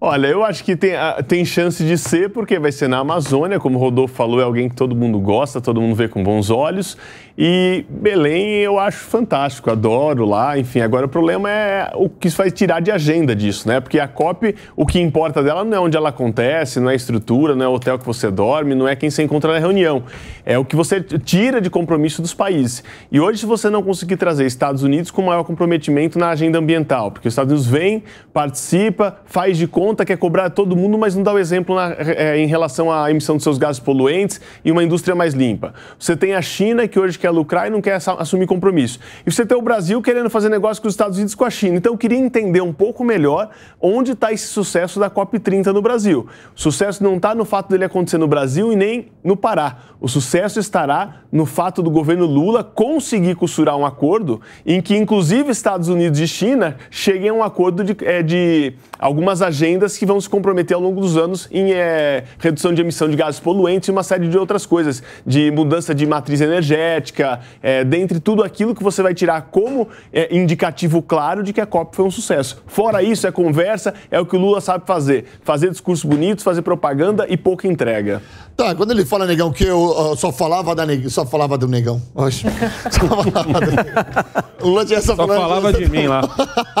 A: Olha, eu acho que tem, ah, tem chance de ser, porque vai ser na Amazônia, como o Rodolfo falou, é alguém que todo mundo gosta, todo mundo vê com bons olhos. E Belém eu acho fantástico, adoro lá, enfim. Agora o problema é o que isso vai tirar de agenda disso, né? Porque a COP, o que importa dela não é onde ela acontece, não é a estrutura, não é o hotel que você dorme, não é quem você encontra na reunião. É o que você tira de compromisso dos países. E hoje, se você não conseguir trazer Estados Unidos com maior comprometimento na agenda ambiental, porque os Estados Unidos vem, participa, faz de conta, quer cobrar todo mundo, mas não dá o exemplo na, é, em relação à emissão de seus gases poluentes e uma indústria mais limpa. Você tem a China, que hoje quer quer lucrar e não quer assumir compromisso. E você tem o Brasil querendo fazer negócio com os Estados Unidos com a China. Então eu queria entender um pouco melhor onde está esse sucesso da COP30 no Brasil. O sucesso não está no fato dele acontecer no Brasil e nem no Pará. O sucesso estará no fato do governo Lula conseguir costurar um acordo em que, inclusive, Estados Unidos e China cheguem a um acordo de, é, de algumas agendas que vão se comprometer ao longo dos anos em é, redução de emissão de gases poluentes e uma série de outras coisas, de mudança de matriz energética prática, é, dentre tudo aquilo que você vai tirar como é, indicativo claro de que a COP foi um sucesso. Fora isso, é conversa, é o que o Lula
B: sabe fazer. Fazer discursos bonitos, fazer propaganda e pouca entrega. Tá, quando ele fala negão, que eu, eu só falava da só falava do negão. Oxe. (laughs) Só falava do negão. O Lula tinha só, só falava de mim lá.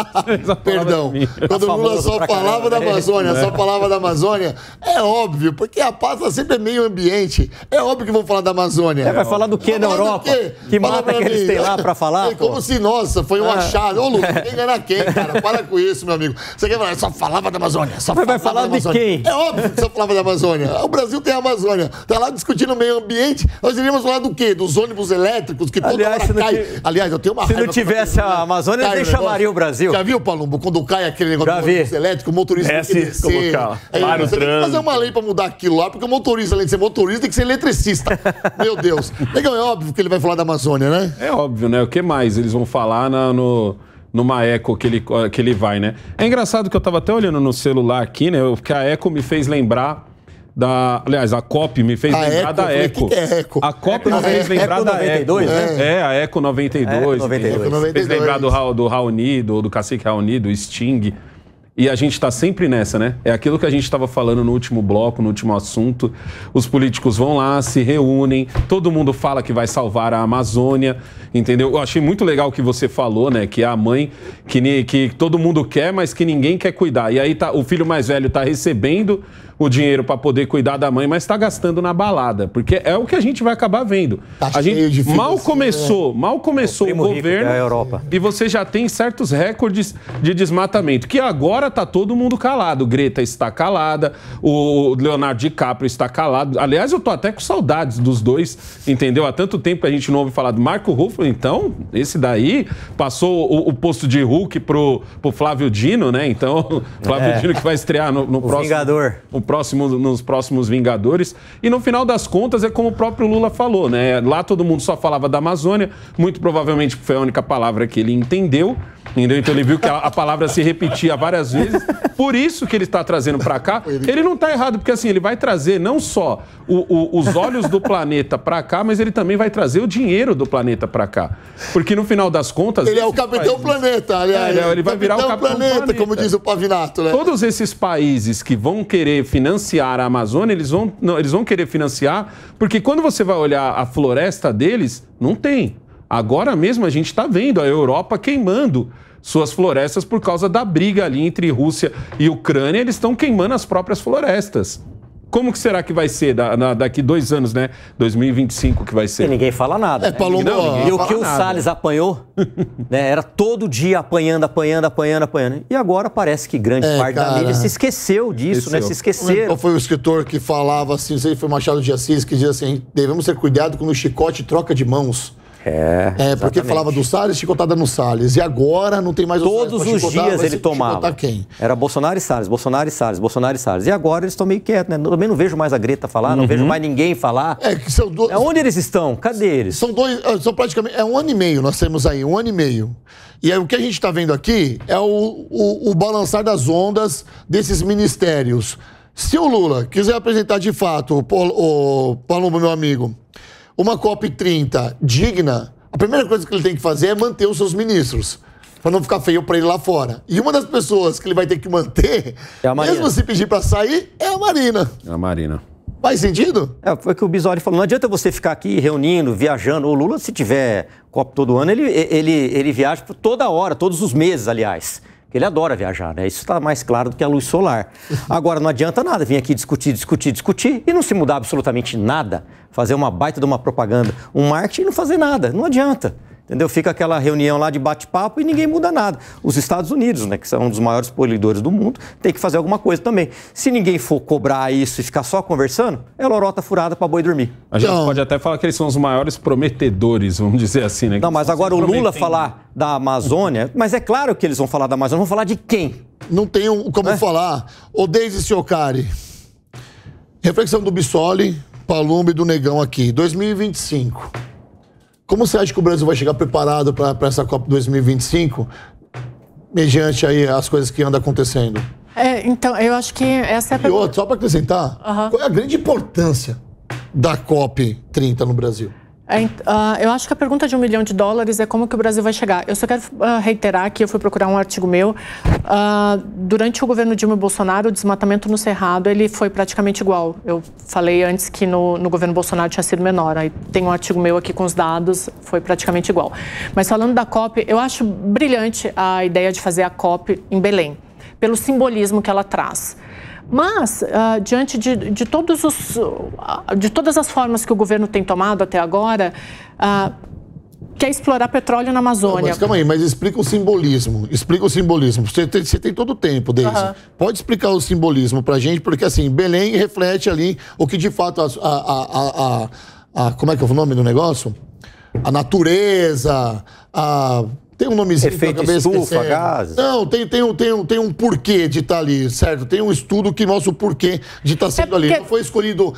B: (laughs) Perdão. Mim. Quando o Lula só falava da Amazônia, é. só falava da Amazônia, é óbvio, porque a pauta sempre é meio ambiente. É óbvio que vão falar da Amazônia. É, vai falar do que na Europa? Europa. Que Fala mata que eles têm lá pra falar? É como se, nossa, foi um ah. achado. Ô, Lu, enganar (laughs) quem, cara? Para com isso, meu amigo. Você quer falar, só falava da Amazônia.
C: Só vai falar de Amazônia. quem? É óbvio
B: que só falava da Amazônia. O Brasil tem a Amazônia. Tá lá discutindo o meio ambiente. Nós iríamos falar do quê? Dos ônibus elétricos que Aliás, mundo hora cai. Aliás, eu tenho uma Se não tivesse a Amazônia, eles nem chamariam o Brasil. Já viu, Palumbo, quando cai aquele negócio Já do ônibus elétrico, o motorista S. tem que descer. É, para você tem que fazer uma lei pra mudar aquilo lá, porque o motorista, além de ser motorista, tem que ser eletricista. (laughs) Meu Deus. Legal, é óbvio que ele ele vai falar da Amazônia, né?
D: É óbvio, né? O que mais eles vão falar na, no, numa eco que ele, que ele vai, né? É engraçado que eu tava até olhando no celular aqui, né? Porque a eco me fez lembrar da. Aliás, a COP me fez a lembrar Eco, da Eco. O que, que é Eco? A COP me fez lembrar Eco da 92, Eco. Né? É, a Eco 92. Eco 92. Fez lembrar do, Ra, do Raoni, do, do Cacique Raoni, do Sting. E a gente está sempre nessa, né? É aquilo que a gente estava falando no último bloco, no último assunto. Os políticos vão lá, se reúnem, todo mundo fala que vai salvar a Amazônia, entendeu? Eu achei muito legal o que você falou, né? Que é a mãe que, que todo mundo quer, mas que ninguém quer cuidar. E aí tá, o filho mais velho está recebendo o dinheiro para poder cuidar da mãe, mas está gastando na balada, porque é o que a gente vai acabar vendo. Tá a gente mal né? começou, né? mal começou o, o governo e você já tem certos recordes de desmatamento, que agora tá todo mundo calado. Greta está calada, o Leonardo DiCaprio está calado. Aliás, eu tô até com saudades dos dois, entendeu? Há tanto tempo que a gente não ouve falar do Marco Ruffalo, então, esse daí passou o, o, posto de Hulk pro, pro Flávio Dino, né? Então, (laughs) Flávio é. Dino que vai estrear no, no o próximo. Vingador. O próximo, nos próximos Vingadores. E no final das contas, é como o próprio Lula falou, né? Lá todo mundo só falava da Amazônia, muito provavelmente foi a única palavra que ele entendeu. Entendeu? Então ele viu que a, a palavra se repetia várias vezes. Por isso que ele está trazendo para cá. Ele não está errado, porque assim, ele vai trazer não só o, o, os olhos do planeta para cá, mas ele também vai trazer o dinheiro do planeta para cá. Porque no final das contas. Ele é o capitão
B: planeta, aliás. É, ele, ele vai virar o capitão planeta, planeta, como diz o Pavinato, né? Todos esses
D: países que vão querer financiar a Amazônia, eles vão, não, eles vão querer financiar, porque quando você vai olhar a floresta deles, não tem. Agora mesmo a gente está vendo a Europa queimando suas florestas por causa da briga ali entre Rússia e Ucrânia, eles estão queimando as próprias florestas. Como que será que vai ser da, na, daqui dois anos, né?
E: 2025 que vai ser. E ninguém fala nada. É, né? não, e o que o Salles apanhou, (laughs) né? Era todo dia apanhando, apanhando, apanhando, apanhando. E agora parece que grande é, parte cara, da mídia se
B: esqueceu disso, esqueceu. né? Se esqueceram. Ou foi o escritor que falava assim, não sei se foi Machado de Assis, que dizia assim, devemos ter cuidado quando o chicote troca de mãos. É, é porque falava do Salles, chicotada no Salles. E agora não tem mais o Todos Salles é os dias ele tomava. quem?
E: Era Bolsonaro e Salles, Bolsonaro e Salles, Bolsonaro e Salles. E agora eles estão meio quietos, né? Também não vejo mais a Greta falar, uhum. não vejo mais ninguém falar. É,
B: que são dois... É onde eles estão? Cadê eles? São dois, é, são praticamente, é um ano e meio nós temos aí, um ano e meio. E aí, o que a gente está vendo aqui é o, o, o balançar das ondas desses ministérios. Se o Lula quiser apresentar de fato, o Palumbo, meu amigo, uma COP30 digna, a primeira coisa que ele tem que fazer é manter os seus ministros. Pra não ficar feio pra ele lá fora. E uma das pessoas que ele vai ter que manter, é mesmo se pedir pra sair, é a Marina. É a Marina. Faz sentido? É, foi o que o Bisoli falou.
E: Não adianta você ficar aqui reunindo, viajando. O Lula, se tiver COP todo ano, ele, ele, ele viaja toda hora, todos os meses, aliás. Porque ele adora viajar, né? Isso está mais claro do que a luz solar. (laughs) Agora, não adianta nada vir aqui discutir, discutir, discutir e não se mudar absolutamente nada. Fazer uma baita de uma propaganda, um marketing e não fazer nada. Não adianta entendeu? Fica aquela reunião lá de bate-papo e ninguém muda nada. Os Estados Unidos, né, que são um dos maiores poluidores do mundo, tem que fazer alguma coisa também. Se ninguém for cobrar isso e ficar só conversando, é lorota furada para boi dormir. A
D: gente então... pode até falar que eles são os maiores prometedores, vamos dizer assim, né? Não, mas agora o Lula falar
B: da Amazônia, mas é claro que eles vão falar da Amazônia, vão falar de quem? Não tenho como é? falar. O Deise Ciocari. reflexão do Bissoli, Palumba e do Negão aqui, 2025. Como você acha que o Brasil vai chegar preparado para essa Copa 2025, mediante aí as coisas que andam acontecendo?
C: É, então, eu acho que essa é a pergunta. E outra, só para acrescentar, qual é a grande
B: importância da COP 30 no Brasil?
C: É, uh, eu acho que a pergunta de um milhão de dólares é como que o Brasil vai chegar. Eu só quero uh, reiterar que eu fui procurar um artigo meu. Uh, durante o governo Dilma Bolsonaro, o desmatamento no Cerrado ele foi praticamente igual. Eu falei antes que no, no governo Bolsonaro tinha sido menor. Aí tem um artigo meu aqui com os dados, foi praticamente igual. Mas falando da COP, eu acho brilhante a ideia de fazer a COP em Belém, pelo simbolismo que ela traz. Mas, uh, diante de, de, todos os, ah, de todas as formas que o governo tem tomado até agora, uh, quer explorar petróleo na Amazônia. Não, mas calma aí,
B: mas explica o simbolismo. Explica o simbolismo. Você tem, você tem todo o tempo, Deise. Uhum. Pode explicar o simbolismo a gente, porque assim, Belém reflete ali o que de fato a, a, a, a como é que é o nome do negócio? A natureza, a tem um nomezinho Efeito que eu estufa, gases. Não, tem, tem, um, tem, um, tem um porquê de estar tá ali, certo? Tem um estudo que mostra o porquê de estar tá sendo é porque... ali. Não foi escolhido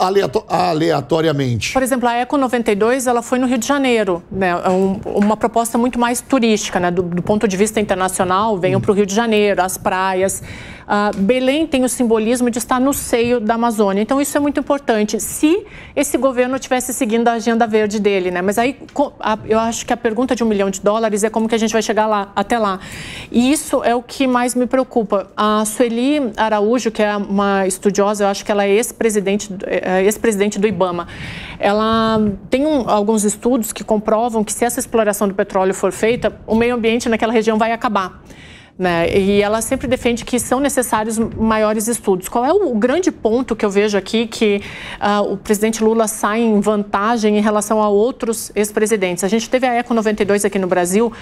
B: aleato aleatoriamente.
C: Por exemplo, a Eco 92 ela foi no Rio de Janeiro, né? É um, uma proposta muito mais turística, né? Do, do ponto de vista internacional, venham hum. para o Rio de Janeiro, as praias. Uh, Belém tem o simbolismo de estar no seio da Amazônia. Então, isso é muito importante. Se esse governo tivesse seguindo a agenda verde dele, né? Mas aí a, eu acho que a pergunta de um milhão de dólares é como que a gente vai chegar lá, até lá. E isso é o que mais me preocupa. A Sueli Araújo, que é uma estudiosa, eu acho que ela é ex-presidente eh, ex do IBAMA, ela tem um, alguns estudos que comprovam que se essa exploração do petróleo for feita, o meio ambiente naquela região vai acabar. Né? E ela sempre defende que são necessários maiores estudos. Qual é o grande ponto que eu vejo aqui que uh, o presidente Lula sai em vantagem em relação a outros ex-presidentes? A gente teve a Eco 92 aqui no Brasil, uh,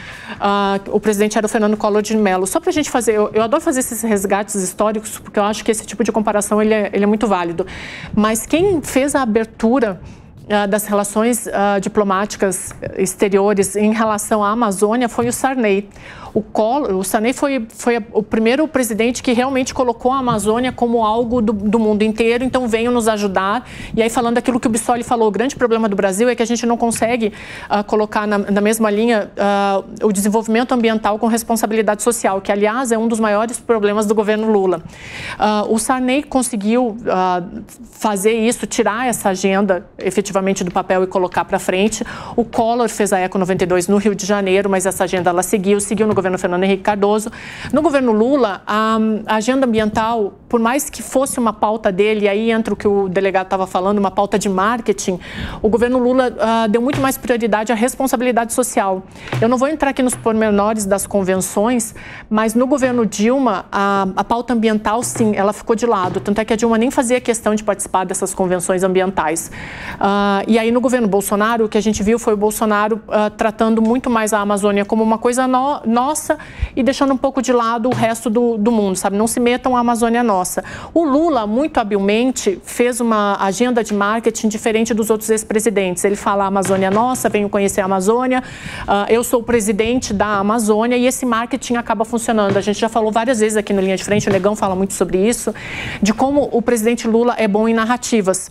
C: o presidente era o Fernando Collor de Mello. Só para a gente fazer, eu, eu, adoro fazer esses resgates históricos, porque eu acho que esse tipo de comparação ele é, ele é muito válido. Mas quem fez a abertura ah, das relações ah, diplomáticas exteriores em relação à Amazônia foi o Sarney. O, Collor, o Sarney foi, foi o primeiro presidente que realmente colocou a Amazônia como algo do, do mundo inteiro, então venham nos ajudar. E aí, falando aquilo que o Bissoli falou, o grande problema do Brasil é que a gente não consegue uh, colocar na, na, mesma linha uh, o desenvolvimento ambiental com responsabilidade social, que, aliás, é um dos maiores problemas do governo Lula. Uh, o Sarney conseguiu fazer isso, tirar essa agenda efetivamente efetivamente do papel e colocar para frente. O Collor fez a Eco 92 no Rio de Janeiro, mas essa agenda ela seguiu, seguiu no governo Fernando Henrique Cardoso. No governo Lula, a, agenda ambiental, por mais que fosse uma pauta dele, aí entra o que o delegado estava falando, uma pauta de marketing, o governo Lula uh, deu muito mais prioridade à responsabilidade social. Eu não vou entrar aqui nos pormenores das convenções, mas no governo Dilma, a, a pauta ambiental, sim, ela ficou de lado. Tanto é que a Dilma nem fazia questão de participar dessas convenções ambientais. Uh, ah, e aí no governo Bolsonaro, o que a gente viu foi o Bolsonaro uh, tratando muito mais a Amazônia como uma coisa no nossa e deixando um pouco de lado o resto do, do mundo, sabe? Não se metam, a Amazônia nossa. O Lula, muito habilmente, fez uma agenda de marketing diferente dos outros ex-presidentes. Ele fala a Amazônia é nossa, venho conhecer a Amazônia, uh, eu sou o presidente da Amazônia e esse marketing acaba funcionando. A gente já falou várias vezes aqui no Linha de Frente, o Negão fala muito sobre isso, de como o presidente Lula é bom em narrativas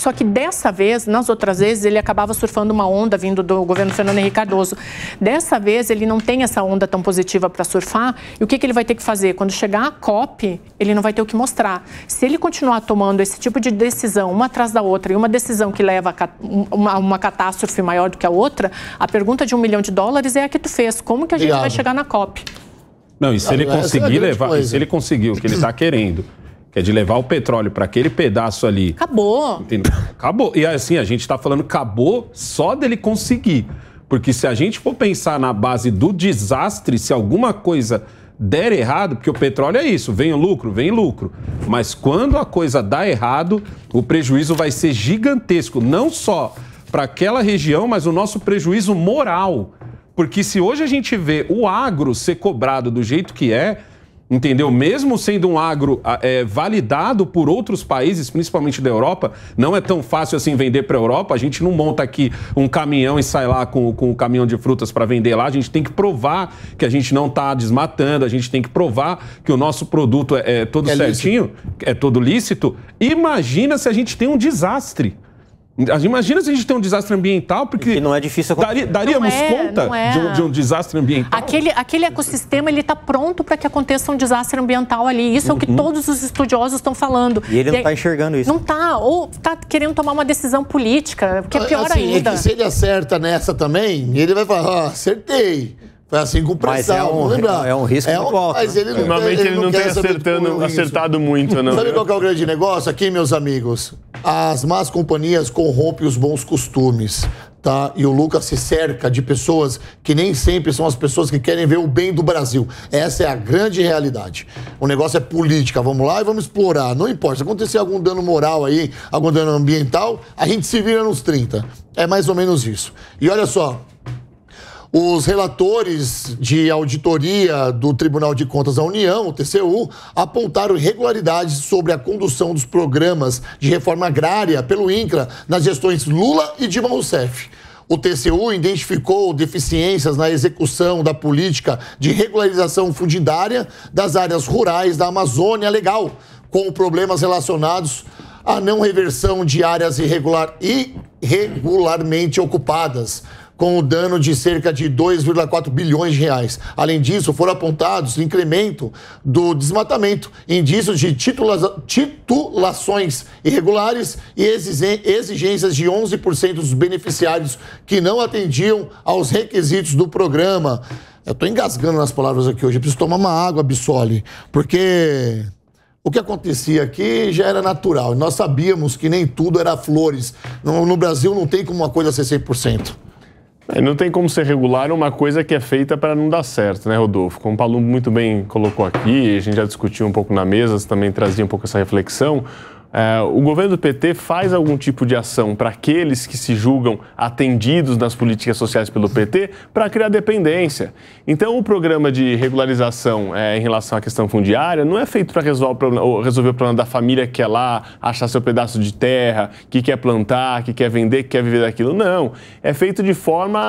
C: só que dessa vez, nas outras vezes, ele acabava surfando uma onda vindo do governo Fernando Henrique Cardoso. Dessa vez, ele não tem essa onda tão positiva para surfar. E o que, que ele vai ter que fazer? Quando chegar a COP, ele não vai ter o que mostrar. Se ele continuar tomando esse tipo de decisão, uma atrás da outra, e uma decisão que leva a uma, uma catástrofe maior do que a outra, a pergunta de um milhão de dólares é a que tu fez. Como que a gente Obrigado. vai chegar na COP?
D: Não, e se ele é conseguir levar, se ele conseguir o que ele está querendo, que é de levar o petróleo para aquele pedaço ali.
C: Acabou.
D: Entendeu? Acabou. E assim, a gente está falando acabou só dele conseguir. Porque se a gente for pensar na base do desastre, se alguma coisa der errado, porque o petróleo é isso, vem lucro, vem lucro. Mas quando a coisa dá errado, o prejuízo vai ser gigantesco, não só para aquela região, mas o nosso prejuízo moral. Porque se hoje a gente vê o agro ser cobrado do jeito que é, entendeu? Mesmo sendo um agro ah, é, validado por outros países, principalmente da Europa, não é tão fácil assim vender para a Europa. A gente não monta aqui um caminhão e sai lá com, com um caminhão de frutas para vender lá. A gente tem que provar que a gente não está desmatando, a gente tem que provar que o nosso produto é, é todo é certinho, lícito. é todo lícito. Imagina se a gente tem um desastre. Imagina se a gente tem um desastre ambiental, porque. E não é difícil acontecer. daríamos é, conta é. de, um, é. de, um, desastre ambiental.
C: Aquele, aquele ecossistema ele está pronto para que aconteça um desastre ambiental ali. Isso uhum. é o que uhum. todos os estudiosos estão falando. E ele não está enxergando isso. Não está. Ou está querendo tomar uma decisão política, que é pior assim, é ainda. É se
B: ele acerta nessa também, ele vai falar: oh, acertei. Foi tá assim com pressão, mas é um, lembra? É um risco é um, Mas ele né? não, ele, ele não, não tem acertando, tipo acertado muito, não. Né? Sabe qual é o grande negócio aqui, meus amigos? As más companhias corrompem os bons costumes. Tá? E o Lucas se cerca de pessoas que nem sempre são as pessoas que querem ver o bem do Brasil. Essa é a grande realidade. O negócio é política. Vamos lá e vamos explorar. Não importa. Se acontecer algum dano moral aí, algum dano ambiental, a gente se vira nos 30. É mais ou menos isso. E olha só, os relatores de auditoria do Tribunal de Contas da União, o TCU, apontaram irregularidades sobre a condução dos programas de reforma agrária pelo INCRA nas gestões Lula e Dilma Rousseff. O TCU identificou deficiências na execução da política de regularização fundiária das áreas rurais da Amazônia Legal, com problemas relacionados à não reversão de áreas irregular, irregularmente ocupadas com o dano de cerca de 2,4 bilhões de reais. Além disso, foram apontados o incremento do desmatamento, indícios de titula... titulações irregulares e exigências de 11% dos beneficiários que não atendiam aos requisitos do programa. Eu estou engasgando nas palavras aqui hoje, eu preciso tomar uma água, Bissoli, porque o que acontecia aqui já era natural. Nós sabíamos que nem tudo era flores. No, no Brasil não tem como uma coisa ser 100%. É, não tem
A: como ser regular uma coisa que é feita para não dar certo, né, Rodolfo? Como o Palumbo muito bem colocou aqui, a gente já discutiu um pouco na mesa, também trazia um pouco essa reflexão. É, o governo do PT faz algum tipo de ação para aqueles que se julgam atendidos nas políticas sociais pelo PT para criar dependência. Então, o programa de regularização é, em relação à questão fundiária não é feito para resolver, o problema da família que é lá, achar seu pedaço de terra, que quer plantar, que quer vender, que quer viver daquilo. Não. É feito de forma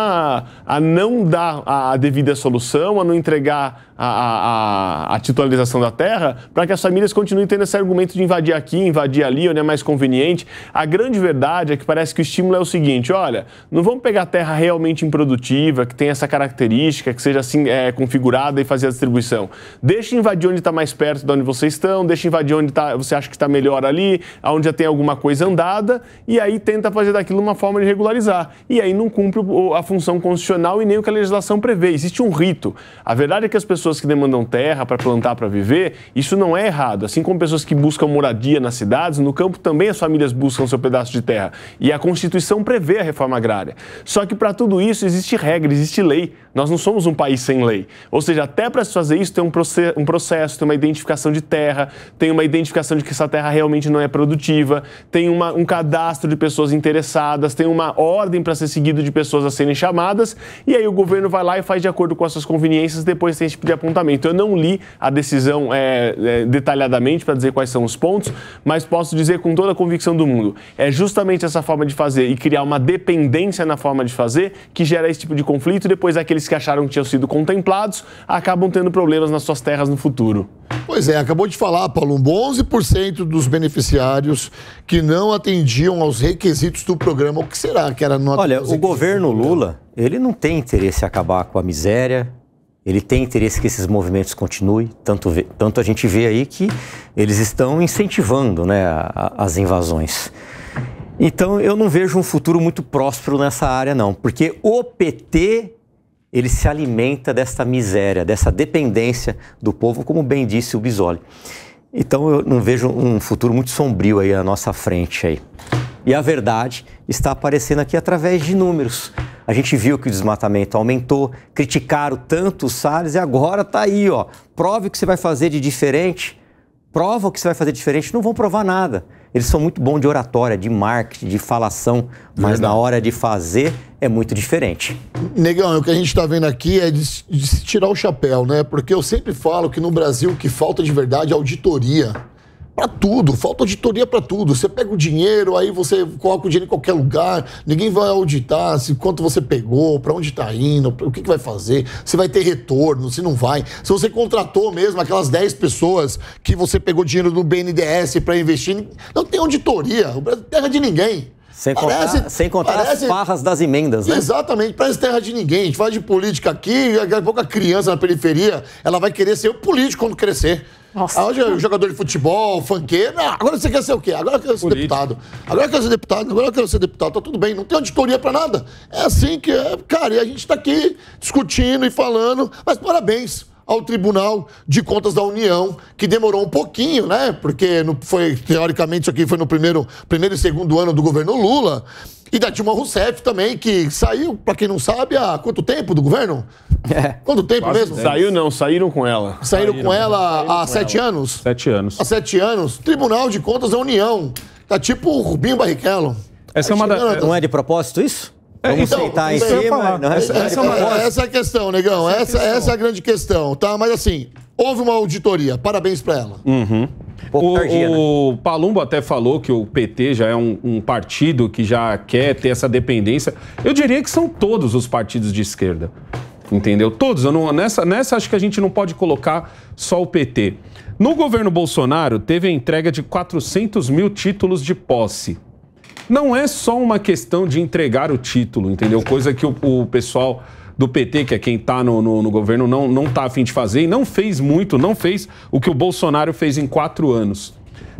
A: a, a não dar a, a, devida solução, a não entregar a, a titularização da terra para que as famílias continuem tendo esse argumento de invadir aqui, invadir ali onde é mais conveniente. A grande verdade é que parece que o estímulo é o seguinte: olha, não vamos pegar terra realmente improdutiva, que tem essa característica, que seja assim é, configurada e fazer a distribuição. Deixa invadir onde está mais perto de onde vocês estão, deixa invadir onde tá, você acha que está melhor ali, onde já tem alguma coisa andada, e aí tenta fazer daquilo uma forma de regularizar. E aí não cumpre a função constitucional e nem o que a legislação prevê. Existe um rito. A verdade é que as pessoas que demandam terra para plantar, para viver, isso não é errado. Assim como pessoas que buscam moradia na cidade, cidades, no campo também as famílias buscam seu pedaço de terra. E a Constituição prevê a reforma agrária. Só que para tudo isso existe regra, existe lei. Nós não somos um país sem lei. Ou seja, até para se fazer isso tem um, proce um processo, tem uma identificação de terra, tem uma identificação de que essa terra realmente não é produtiva, tem uma, um cadastro de pessoas interessadas, tem uma ordem para ser seguido de pessoas a serem chamadas, e aí o governo vai lá e faz de acordo com as suas conveniências, depois tem esse tipo de apontamento. Eu não li a decisão é, é, detalhadamente para dizer quais são os pontos, mas posso dizer com toda a convicção do mundo, é justamente essa forma de fazer e criar uma dependência na forma de fazer que gera esse tipo de conflito. Depois, aqueles que acharam que tinham sido contemplados acabam tendo problemas nas suas terras no futuro.
B: Pois é, acabou de falar, Paulo, um 11% dos beneficiários que não atendiam aos requisitos do programa. O que será que era Olha, o
E: governo Lula, ele não tem interesse em acabar com a miséria, ele tem interesse que esses movimentos continuem, tanto, tanto a gente vê aí que eles estão incentivando né, a, a, as invasões. Então eu não vejo um futuro muito próspero nessa área, não, porque o PT ele se alimenta dessa miséria, dessa dependência do povo, como bem disse o Bisoli. Então eu não vejo um futuro muito sombrio aí à nossa frente aí. E a verdade está aparecendo aqui através de números. A gente viu que o desmatamento aumentou, criticaram tanto o Salles e agora está aí, ó. Prove o que você vai fazer de diferente. Prova o que você vai fazer de diferente. Não vão provar nada. Eles são muito bons de oratória, de marketing, de falação, mas Verdade. na hora de fazer é muito diferente.
B: Negão, é o que a gente está vendo aqui é de, se tirar o chapéu, né? Porque eu sempre falo que no Brasil o que falta de verdade é auditoria. Para tudo, falta auditoria para tudo. Você pega o dinheiro, aí você coloca o dinheiro em qualquer lugar, ninguém vai auditar se quanto você pegou, para onde está indo, o que, que vai fazer, se vai ter retorno, se não vai. Se você contratou mesmo aquelas 10 pessoas que você pegou dinheiro do BNDES para investir, não tem auditoria, o Brasil é terra de ninguém. Sem parece, contar, sem contar parece, as farras das emendas, né? Exatamente, parece terra de ninguém. A gente fala de política aqui, daqui a pouco a criança na periferia, ela vai querer ser o político quando crescer. Nossa. Hoje é jogador de futebol, funkeiro. Ah, agora você quer ser o quê? Agora eu quero ser Político. deputado. Agora eu quero ser deputado, agora eu quero ser deputado. Tá tudo bem, não tem auditoria para nada. É assim que. É, cara, e a gente tá aqui discutindo e falando. Mas parabéns ao Tribunal de Contas da União, que demorou um pouquinho, né? Porque no, foi, teoricamente, isso aqui foi no primeiro, primeiro e segundo ano do governo Lula. E da Dilma Rousseff também, que saiu, para quem não sabe, há quanto tempo do governo? É. Quanto tempo Quase mesmo? Saiu
A: não, saíram com ela. Saíram, saíram com ela saíram há com sete ela. anos? Sete anos.
B: Há sete anos. Tribunal de Contas da União. Tá tipo o Rubinho Barrichello. Essa é uma tá da... Né? Não é de propósito isso? É, Vamos então, sentar em cima. Não é essa,
E: essa, é é
B: essa é a questão, negão. Essa, essa, é questão. essa, é a grande questão, tá? Mas assim, houve uma auditoria. Parabéns para ela.
E: Uhum.
D: O, tardia, né? Palumbo até falou que o PT já é um, um, partido que já quer ter essa dependência. Eu diria que são todos os partidos de esquerda. Entendeu? Todos. Não, nessa, nessa acho que a gente não pode colocar só o PT. No governo Bolsonaro, teve a entrega de 400 mil títulos de posse. Não é só uma questão de entregar o título, entendeu? Coisa que o, o pessoal do PT, que é quem está no, no, no, governo, não, não tá afim de fazer e não fez muito, não fez o que o Bolsonaro fez em quatro anos.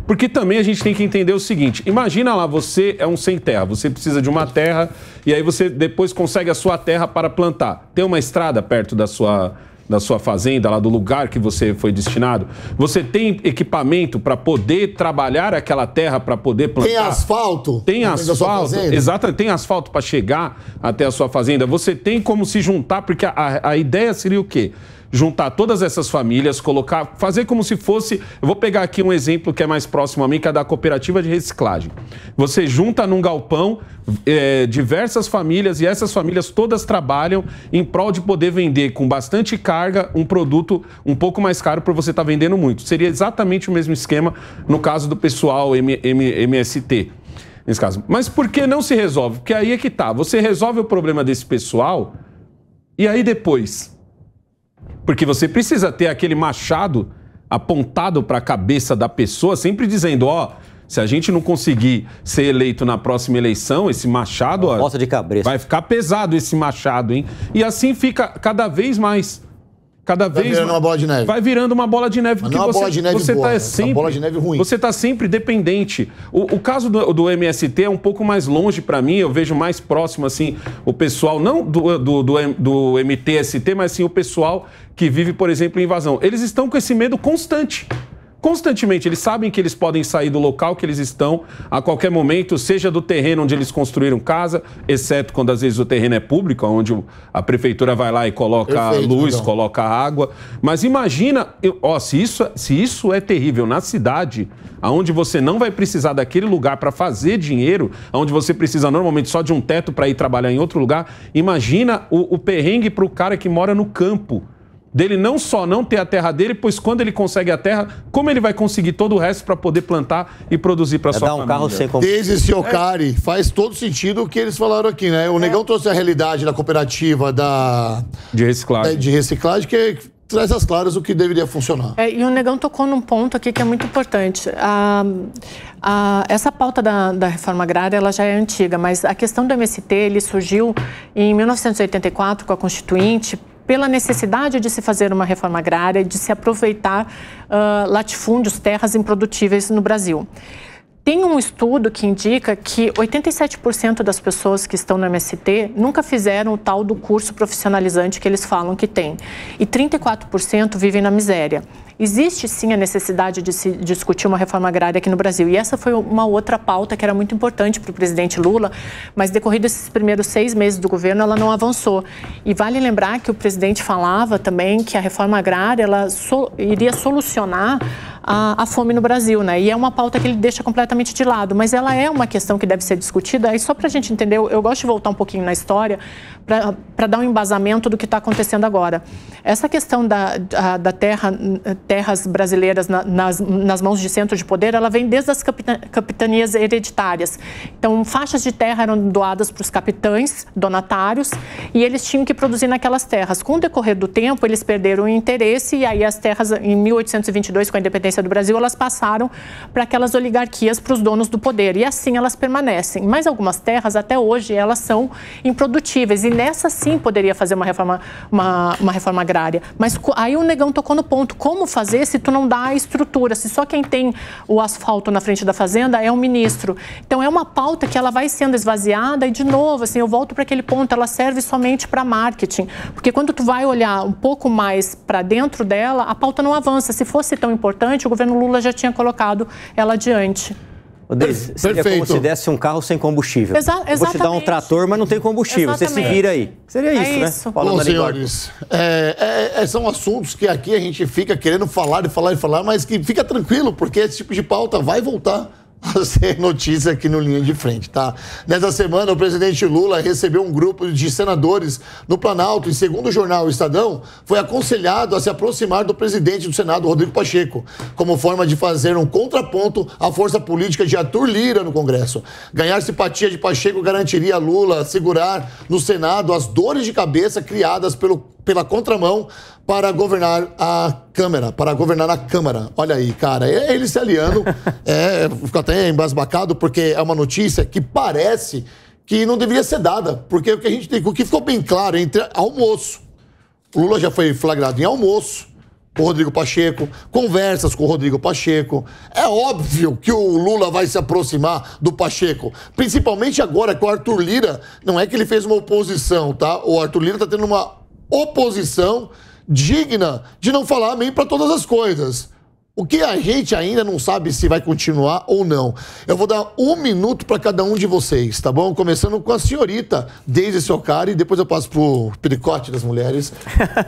D: Porque também a gente tem que entender o seguinte: imagina lá, você é um sem terra, você precisa de uma terra e aí você depois consegue a sua terra para plantar. Tem uma estrada perto da sua da sua fazenda, lá do lugar que você foi destinado? Você tem equipamento para poder trabalhar aquela terra, para poder plantar? Tem asfalto?
B: Tem asfalto,
D: exatamente tem asfalto para chegar até a sua fazenda. Você tem como se juntar, porque a, a ideia seria o quê? juntar todas essas famílias, colocar, fazer como se fosse. Eu vou pegar aqui um exemplo que é mais próximo a mim, que é da cooperativa de reciclagem. Você junta num galpão é, diversas famílias e essas famílias todas trabalham em prol de poder vender com bastante carga um produto um pouco mais caro para você estar tá vendendo muito. Seria exatamente o mesmo esquema no caso do pessoal M M MST nesse caso. Mas por que não se resolve? Porque aí é que tá. Você resolve o problema desse pessoal e aí depois porque você precisa ter aquele machado apontado para a cabeça da pessoa, sempre dizendo: ó, se a gente não conseguir ser eleito na próxima eleição, esse machado. Ó, de cabeça. Vai ficar pesado esse machado, hein? E assim fica cada vez mais. Cada vez. Vai virando uma bola de neve. Vai virando uma bola de neve. porque não é uma você, bola de neve você boa, tá né? É sempre, uma bola
B: de neve ruim. Você
D: está sempre dependente. O, o caso do, do, MST é um pouco mais longe para mim, eu vejo mais próximo, assim, o pessoal, não do, do, do, do MTST, mas sim o pessoal que vive, por exemplo, invasão. Eles estão com esse medo constante constantemente. Eles sabem que eles podem sair do local que eles estão a qualquer momento, seja do terreno onde eles construíram casa, exceto quando às vezes o terreno é público, onde a prefeitura vai lá e coloca Perfeito, luz, coloca água. Mas imagina, ó, se isso, se isso é terrível na cidade, aonde você não vai precisar daquele lugar para fazer dinheiro, aonde você precisa normalmente só de um teto para ir trabalhar em outro lugar, imagina o, o perrengue para o cara que mora no campo dele não só não ter a terra dele, pois quando ele consegue a terra, como ele vai conseguir todo o resto para poder plantar e produzir para é sua dar um família? carro sem comprar. Desde o cari
B: faz todo sentido o que eles falaram aqui, né? O é. Negão trouxe a realidade da cooperativa da de reciclagem, é, de reciclagem que traz às claras o que deveria funcionar.
C: É, e o Negão tocou num ponto aqui que é muito importante. A, a, essa pauta da, da, reforma agrária ela já é antiga, mas a questão do MST ele surgiu em 1984 com a Constituinte pela necessidade de se fazer uma reforma agrária, de se aproveitar uh, latifúndios, terras improdutíveis no Brasil. Tem um estudo que indica que 87% das pessoas que estão no MST nunca fizeram o tal do curso profissionalizante que eles falam que tem. E 34% vivem na miséria existe sim a necessidade de se discutir uma reforma agrária aqui no Brasil. E essa foi uma outra pauta que era muito importante para o presidente Lula, mas decorrido esses primeiros seis meses do governo, ela não avançou. E vale lembrar que o presidente falava também que a reforma agrária ela so, iria solucionar a, a, fome no Brasil, né? E é uma pauta que ele deixa completamente de lado, mas ela é uma questão que deve ser discutida. E só para a gente entender, eu, gosto de voltar um pouquinho na história para dar um embasamento do que está acontecendo agora. Essa questão da, da terra terras brasileiras na, nas, nas mãos de centro de poder, ela vem desde as capita, capitanias hereditárias. Então, faixas de terra eram doadas para os capitães, donatários, e eles tinham que produzir naquelas terras. Com o decorrer do tempo, eles perderam o interesse e aí as terras, em 1822, com a independência do Brasil, elas passaram para aquelas oligarquias, para os donos do poder. E assim elas permanecem. Mas algumas terras, até hoje, elas são improdutíveis. E nessa, sim, poderia fazer uma reforma, uma, uma reforma agrária. Mas aí o Negão tocou no ponto. Como fazer se tu não dá a estrutura, se só quem tem o asfalto na frente da fazenda é um ministro. Então é uma pauta que ela vai sendo esvaziada e de novo, assim, eu volto para aquele ponto, ela serve somente para marketing, porque quando tu vai olhar um pouco mais para dentro dela, a pauta não avança. Se fosse tão importante, o governo Lula já tinha colocado ela adiante
E: seria Perfeito. como se desse um carro sem combustível. Exa exatamente.
C: Vou te dar um
B: trator, mas não tem combustível. Exatamente. Você se vira aí. Seria é isso, né? Bom, senhores, é, é, é, são assuntos que aqui a gente fica querendo falar e falar e falar, mas que fica tranquilo, porque esse tipo de pauta vai voltar a (laughs) ser notícia aqui no Linha de Frente, tá? Nessa semana, o presidente Lula recebeu um grupo de senadores no Planalto e, segundo o jornal Estadão, foi aconselhado a se aproximar do presidente do Senado, Rodrigo Pacheco, como forma de fazer um contraponto à força política de Arthur Lira no Congresso. Ganhar simpatia de Pacheco garantiria a Lula segurar no Senado as dores de cabeça criadas pelo pela contramão para governar a Câmara, para governar a Câmara. Olha aí, cara, é ele se aliando, (laughs) é, fico até embasbacado, porque é uma notícia que parece que não deveria ser dada, porque o que a gente tem, o que ficou bem claro entre almoço, o Lula já foi flagrado em almoço, com o Rodrigo Pacheco, conversas com o Rodrigo Pacheco. É óbvio que o Lula vai se aproximar do Pacheco, principalmente agora que o Arthur Lira, não é que ele fez uma oposição, tá? O Arthur Lira tá tendo uma oposição digna de não falar amém para todas as coisas. O que a gente ainda não sabe se vai continuar ou não. Eu vou dar um minuto para cada um de vocês, tá bom? Começando com a senhorita desde seu cara, e depois eu passo pro pericote das mulheres,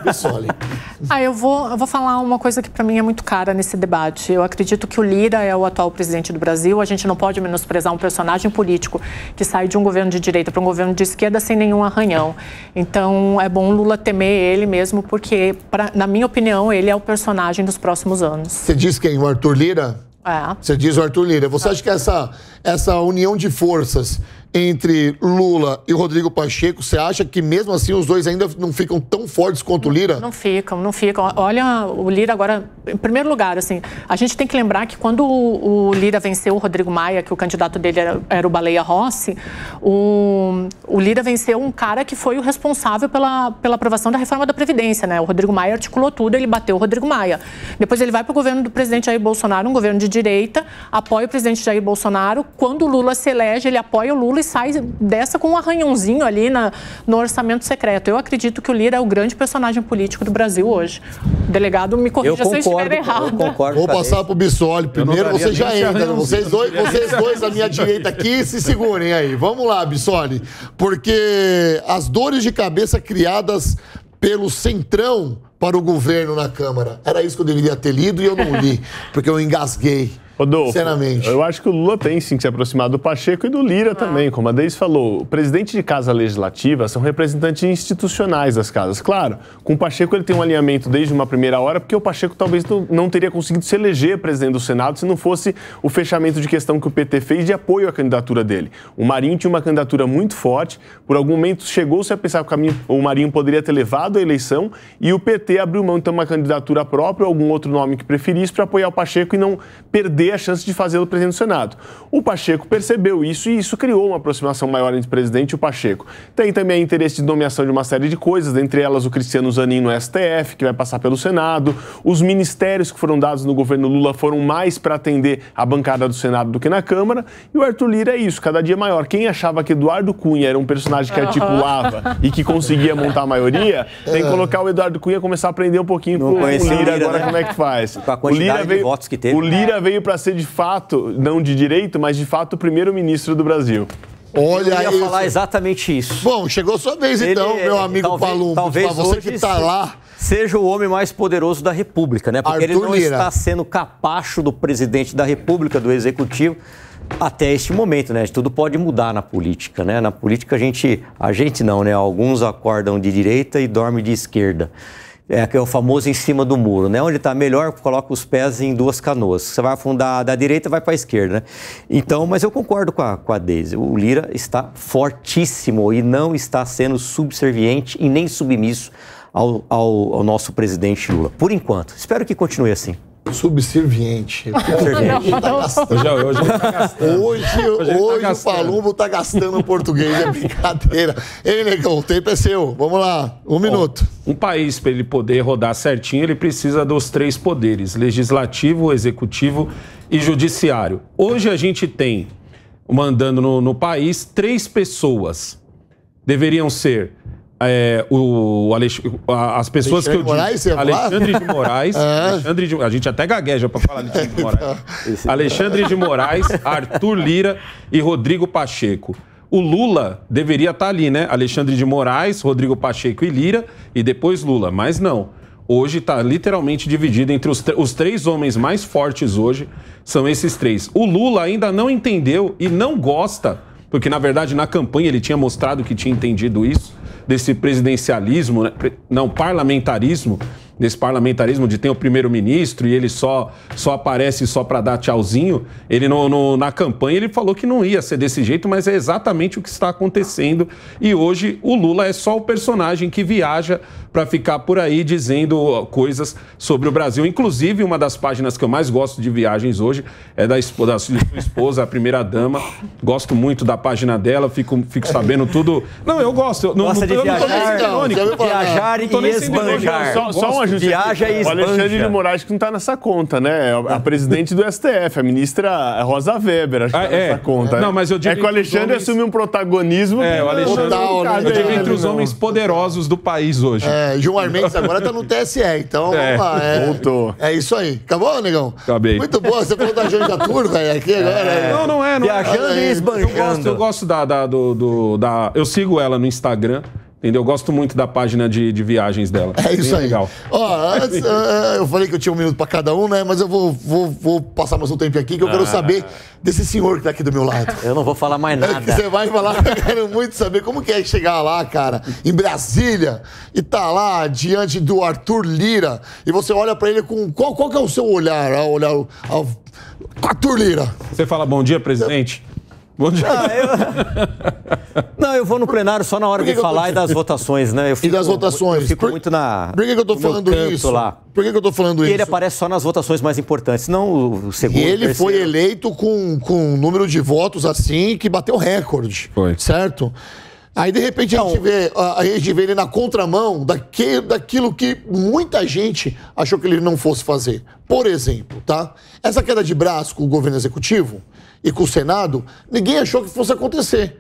C: Bissoli. (laughs) ah, eu vou, eu vou falar uma coisa que para mim é muito cara nesse debate. Eu acredito que o Lira é o atual presidente do Brasil. A gente não pode menosprezar um personagem político que sai de um governo de direita para um governo de esquerda sem nenhum arranhão. Então, é bom Lula temer ele mesmo, porque, pra, na minha opinião, ele é o personagem dos próximos anos.
B: Você você diz quem? O Arthur Lira? É. Você diz o Arthur Lira. Você é. acha que essa, essa união de forças entre Lula e Rodrigo Pacheco, você acha que mesmo assim os dois ainda não ficam tão fortes quanto o Lira? Não
C: ficam, não ficam. Olha, o Lira agora, em primeiro lugar, assim, a gente tem que lembrar que quando o, o Lira venceu o Rodrigo Maia, que o candidato dele era, era o Baleia Rossi, o, o, Lira venceu um cara que foi o responsável pela, pela aprovação da reforma da Previdência, né? O Rodrigo Maia articulou tudo, ele bateu o Rodrigo Maia. Depois ele vai para o governo do presidente Jair Bolsonaro, um governo de direita, apoia o presidente Jair Bolsonaro. Quando o Lula se elege, ele apoia o Lula sai dessa com um arranhãozinho ali na, no orçamento secreto. Eu acredito que o Lira é o grande personagem político do Brasil hoje. O delegado, me corrija eu se concordo, eu estiver errado. Eu concordo Vou passar
B: para o Bissoli primeiro, você já entra. Vocês dois, vocês dois à minha direita aqui, se segurem aí. Vamos lá, Bissoli. Porque as dores de cabeça criadas pelo Centrão para o governo na Câmara. Era isso que eu deveria ter lido e eu não li, (laughs) porque eu engasguei. Rodolfo, Sinceramente. Eu acho que o Lula tem sim que se aproximar do Pacheco e do Lira ah. também. Como a Deise falou,
A: o presidente de casa legislativa são representantes institucionais das casas. Claro, com o Pacheco ele tem um alinhamento desde uma primeira hora, porque o Pacheco talvez não teria conseguido se eleger presidente do Senado se não fosse o fechamento de questão que o PT fez de apoio à candidatura dele. O Marinho tinha uma candidatura muito forte, por algum momento chegou-se a pensar que o, caminho, o Marinho poderia ter levado a eleição e o PT abriu mão de ter uma candidatura própria ou algum outro nome que preferisse para apoiar o Pacheco e não perder perder a chance de fazê-lo presidente do Senado. O Pacheco percebeu isso e isso criou uma aproximação maior entre o presidente e o Pacheco. Tem também interesse de nomeação de uma série de coisas, entre elas o Cristiano Zanin no STF, que vai passar pelo Senado. Os ministérios que foram dados no governo Lula foram mais para atender a bancada do Senado do que na Câmara. E o Arthur Lira é isso, cada dia maior. Quem achava que Eduardo Cunha era um personagem que articulava e que conseguia montar a maioria, tem que é. colocar o Eduardo Cunha e começar a aprender um pouquinho com o Lira, Lira agora né? como é que faz. Com a quantidade o Lira veio, de votos que teve. O Lira veio para para ser de fato, não de direito, mas de fato o primeiro-ministro do Brasil. Olha Eu ia isso. falar exatamente isso. Bom, chegou sua vez Ele, então, meu é, amigo talvez, Palumbo. Talvez pra você que está lá
E: seja o homem mais poderoso da República, né? Porque Arthur ele não Lira. está sendo capacho do presidente da República, do executivo, até este momento, né? Tudo pode mudar na política, né? Na política a gente, a gente não, né? Alguns acordam de direita e dormem de esquerda é, que é o famoso em cima do muro, né? Onde está melhor, coloca os pés em duas canoas. Você vai afundar da direita, vai para a esquerda, né? Então, mas eu concordo com a, com a Deise. O Lira está fortíssimo e não está sendo subserviente e nem submisso ao, ao, ao nosso presidente Lula. Por enquanto. Espero que continue assim.
B: (laughs) subserviente. Hoje, hoje, tá gastando. o Palumbo tá gastando português, é brincadeira. Ei, Negão, o tempo é seu. Vamos lá, um Bom, minuto. Um país, para ele
D: poder rodar certinho, ele precisa dos três poderes: legislativo, executivo e judiciário. Hoje a gente tem, mandando no, no país, três pessoas. Deveriam ser é, o, Alex, as pessoas Alexandre que eu Moraes, Alexandre de Moraes, (laughs) é. Alexandre de, a gente até gagueja para falar Alexandre de Moraes. (laughs) É Alexandre de Moraes, Arthur Lira e Rodrigo Pacheco. O Lula deveria estar tá ali, né? Alexandre de Moraes, Rodrigo Pacheco e Lira e depois Lula, mas não. Hoje está literalmente dividido entre os, os três homens mais fortes hoje são esses três. O Lula ainda não entendeu e não gosta porque na verdade na campanha ele tinha mostrado que tinha entendido isso, desse presidencialismo, né? não, parlamentarismo, nesse parlamentarismo de ter o primeiro-ministro e ele só, só aparece só para dar tchauzinho. Ele no, no, na campanha ele falou que não ia ser desse jeito, mas é exatamente o que está acontecendo. E hoje o Lula é só o personagem que viaja para ficar por aí dizendo coisas sobre o Brasil. Inclusive, uma das páginas que eu mais gosto de viagens hoje é da, esposa, da sua esposa, a primeira-dama. Gosto muito da página dela, fico, fico sabendo tudo. Não, eu gosto. Eu, não, não, de eu viajar, não tô nem sendo irônico. Então, viajar e Só, só um longe. Viaja e O Alexandre de
A: Moraes que não está nessa conta, né? É a presidente do STF, a ministra Rosa Weber, acho que está ah, é. nessa conta. Né? Não, mas eu digo é que o Alexandre homens... assumiu um protagonismo. É, o Alexandre tá total, né? eu digo entre os né? homens
B: poderosos do país hoje. É, Gilmar Mendes então- agora está no TSE, então é. vamos lá. É, Voltou. É isso aí. Acabou, negão? Acabei. Muito boa, você falou da Janja Turca é aqui agora. É. Né? Não, não é. Não Viajando é. e esbanjando. Eu gosto, eu gosto da, da, do, do,
D: da... Eu sigo ela no Instagram. Entendeu? Eu gosto muito da página de, de viagens dela. É isso Bem aí. Legal.
B: Ó, antes, (laughs) eh, eu falei que eu tinha um minuto para cada um, né? Mas eu vou, vou, vou passar mais um tempo aqui que eu ah. quero saber desse senhor que tá aqui do meu lado. Eu não vou falar mais (laughs) é nada. Você vai falar, eu quero muito saber como que é chegar lá, cara, em Brasília, e tá lá diante do Arthur Lira, e você olha para ele com. Qual, qual que é o seu olhar? Ao olhar ao, ao, Arthur Lira. Você fala bom dia, presidente? Onde... Não,
C: ah, eu...
E: (laughs) não, eu vou no plenário só na hora de falar tô... e das votações, né? Eu fico, e das votações. Eu fico Por... muito na. Por que, que eu tô falando isso? Lá. Por que, que eu tô falando e isso? ele aparece só nas votações mais importantes, não o segundo. E ele foi
B: eleito com, com um número de votos assim que bateu recorde. Foi. Certo? Aí, de repente, então, a, gente então- vê, a, gente vê ele na contramão daquele, daquilo que muita gente achou que ele não fosse fazer. Por exemplo, tá? Essa queda de braço com o governo executivo e com o Senado, ninguém achou que fosse acontecer.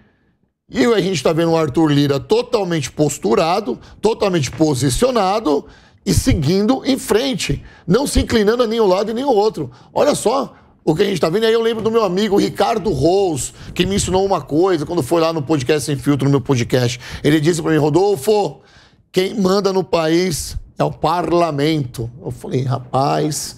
B: E a gente está vendo o Arthur Lira totalmente posturado, totalmente posicionado e seguindo em frente, não se inclinando a nenhum lado e o outro. Olha só o que a gente está vendo. E aí eu lembro do meu amigo Ricardo Rose, que me ensinou uma coisa quando foi lá no podcast Sem Filtro, no meu podcast. Ele disse para mim, Rodolfo, quem manda no país é o parlamento. Eu falei, rapaz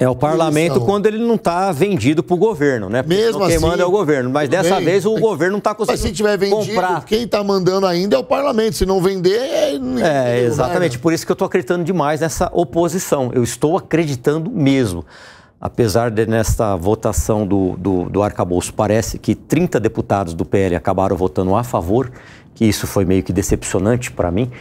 B: é o parlamento quando ele não está
E: vendido para o governo, né? Porque Mesmo quem assim, manda é o governo. Mas dessa bem, vez o é, governo
B: não está conseguindo. Mas se tiver vendido, comprar. quem está mandando ainda é o parlamento. Se não vender, é. É, é exatamente.
E: Né? Por isso que eu estou acreditando demais nessa oposição. Eu estou acreditando mesmo. Apesar de nesta votação do, do, do arcabouço, parece que 30 deputados do PL acabaram votando a favor, que isso foi meio que decepcionante para mim,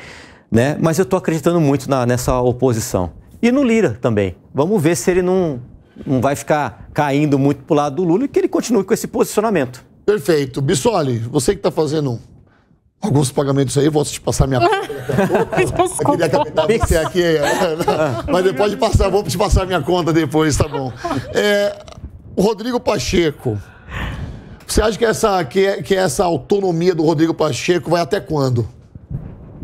E: né? Mas eu estou acreditando muito na, nessa oposição. E no Lira também. Vamos ver se ele não, não vai ficar
B: caindo muito para o lado do Lula e que ele continue com esse posicionamento. Perfeito. Bissoli, você que está fazendo alguns pagamentos aí, vou te passar minha (laughs) conta
C: Eu queria captar você aqui, é. (laughs) mas depois de
B: passar, vou te passar minha conta depois, tá bom. É, Rodrigo Pacheco, você acha que essa, que, é, que essa autonomia do Rodrigo Pacheco vai até quando?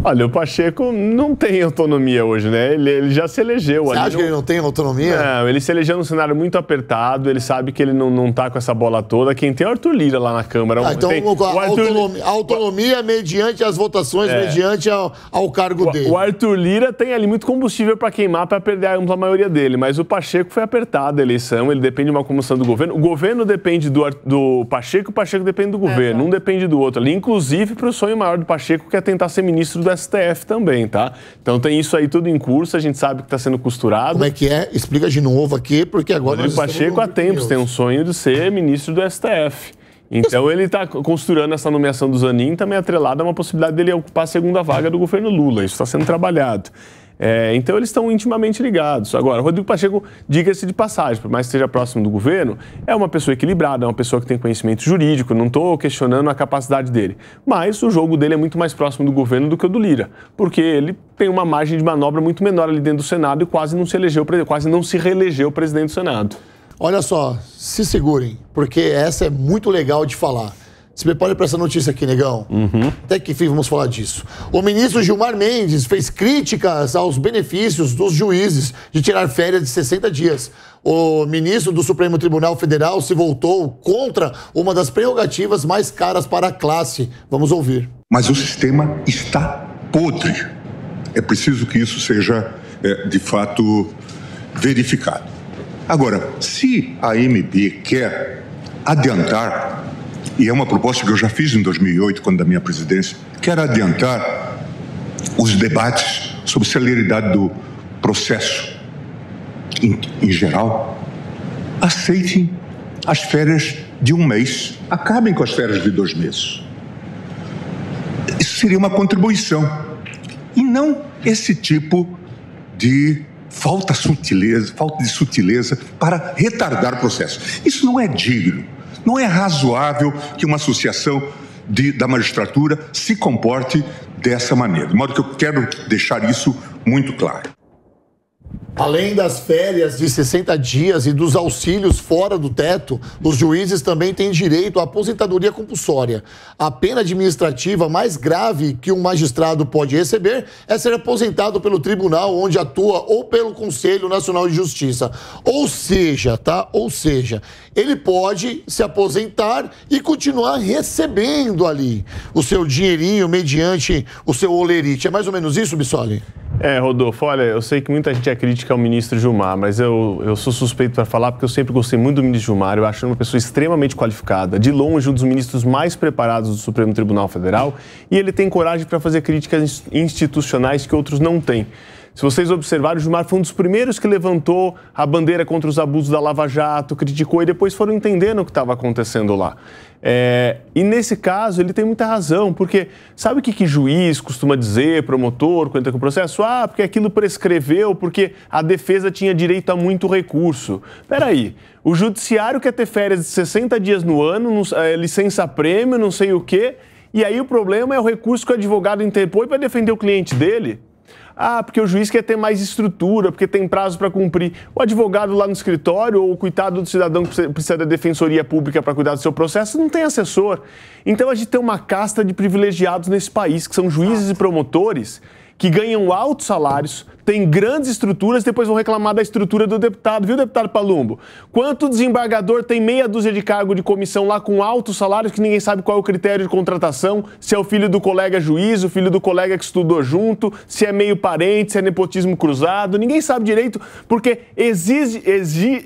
B: Olha, o Pacheco não tem autonomia hoje, né? Ele, ele já se elegeu. Você acha não... que ele não tem autonomia?
A: Não, ele se elegeu num cenário muito apertado, ele sabe que ele não, não tá com essa bola toda. Quem tem é o Arthur Lira lá na Câmara. Ah, então tem... a, Arthur... autonomia, a
B: autonomia mediante as votações, é. mediante ao, ao cargo o, dele. O Arthur Lira tem ali muito
A: combustível para queimar, para perder a ampla maioria dele, mas o Pacheco foi apertado a eleição, ele depende de uma comissão do governo. O governo depende do, do Pacheco, o Pacheco depende do é, governo, é, um depende do outro ali, inclusive para o sonho maior do Pacheco, que é tentar ser ministro da STF também, tá? Então tem isso aí tudo em curso, a gente sabe que está sendo costurado. Como é que é? Explica de novo aqui, porque agora. Rodrigo Pacheco há tempos tem um sonho de ser ministro do STF. Então ele está costurando essa nomeação do Zanin também atrelada a uma possibilidade dele ocupar a segunda vaga do governo Lula. Isso está sendo trabalhado. É, então eles estão intimamente ligados. Agora, Rodrigo Pacheco, diga-se de passagem, por mais que esteja próximo do governo, é uma pessoa equilibrada, é uma pessoa que tem conhecimento jurídico, não estou questionando a capacidade dele. Mas o jogo dele é muito mais próximo do governo do que o do Lira, porque ele tem uma margem de manobra muito
B: menor ali dentro do Senado e quase não se elegeu, quase não se reelegeu presidente do Senado. Olha só, se segurem, porque essa é muito legal de falar. Se prepare para essa notícia aqui, negão. Uhum. Até que fim vamos falar disso. O ministro Gilmar Mendes fez críticas aos benefícios dos juízes de tirar férias de 60 dias. O ministro do Supremo Tribunal Federal se voltou contra uma das prerrogativas mais caras para a classe. Vamos ouvir. Mas o sistema está podre. É preciso que isso seja, é, de fato, verificado. Agora, se a MB quer adiantar e é uma proposta que eu já fiz em 2008, quando da minha presidência, que era adiantar os debates sobre celeridade do processo em, em geral. Aceitem as férias de um mês, acabem com as férias de dois meses. Isso seria uma contribuição. E não esse tipo de falta, sutileza, falta de sutileza para retardar o processo. Isso não é digno não é razoável que uma associação de, da magistratura se comporte dessa maneira. De modo que eu quero deixar isso muito claro. Além das férias de 60 dias e dos auxílios fora do teto, os juízes também têm direito à aposentadoria compulsória. A pena administrativa mais grave que um magistrado pode receber é ser aposentado pelo tribunal onde atua ou pelo Conselho Nacional de Justiça. Ou seja, tá? Ou seja, ele pode se aposentar e continuar recebendo ali o seu dinheirinho mediante o seu olerite. É mais ou menos isso, Bissoli? É, Rodolfo, olha,
A: eu sei que muita gente é crítica ao ministro Gilmar, mas eu, eu sou suspeito para falar porque eu sempre gostei muito do ministro Gilmar. Eu acho ele uma pessoa extremamente qualificada, de longe um dos ministros mais preparados do Supremo Tribunal Federal, e ele tem coragem para fazer críticas institucionais que outros não têm. Se vocês observarem, o Gilmar foi um dos primeiros que levantou a bandeira contra os abusos da Lava Jato, criticou e depois foram entendendo o que estava acontecendo lá. É, e nesse caso, ele tem muita razão, porque sabe o que, que juiz costuma dizer, promotor, quando entra com o processo? Ah, porque aquilo prescreveu, porque a defesa tinha direito a muito recurso. Peraí, o judiciário quer ter férias de 60 dias no ano, não, é, licença prêmio, não sei o quê, e aí o problema é o recurso que o advogado interpõe para defender o cliente dele? Ah, porque o juiz quer ter mais estrutura, porque tem prazo para cumprir. O advogado lá no escritório ou o cuidado do cidadão que precisa da defensoria pública para cuidar do seu processo não tem assessor. Então a gente tem uma casta de privilegiados nesse país, que são juízes e promotores que ganham altos salários, tem grandes estruturas, depois vão reclamar da estrutura do deputado, viu, deputado Palumbo? Quanto desembargador tem meia dúzia de cargo de comissão lá com altos salários que ninguém sabe qual é o critério de contratação, se é o filho do colega juiz, o filho do colega que estudou junto, se é meio parente, se é nepotismo cruzado, ninguém sabe direito, porque exige-se exige,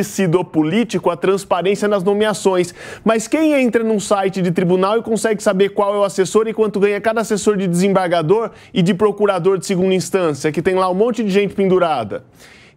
A: exige do político a transparência nas nomeações. Mas quem entra num site de tribunal e consegue saber qual é o assessor e quanto ganha cada assessor de desembargador e de procurador de segunda instância, que tem lá um monte de gente pendurada.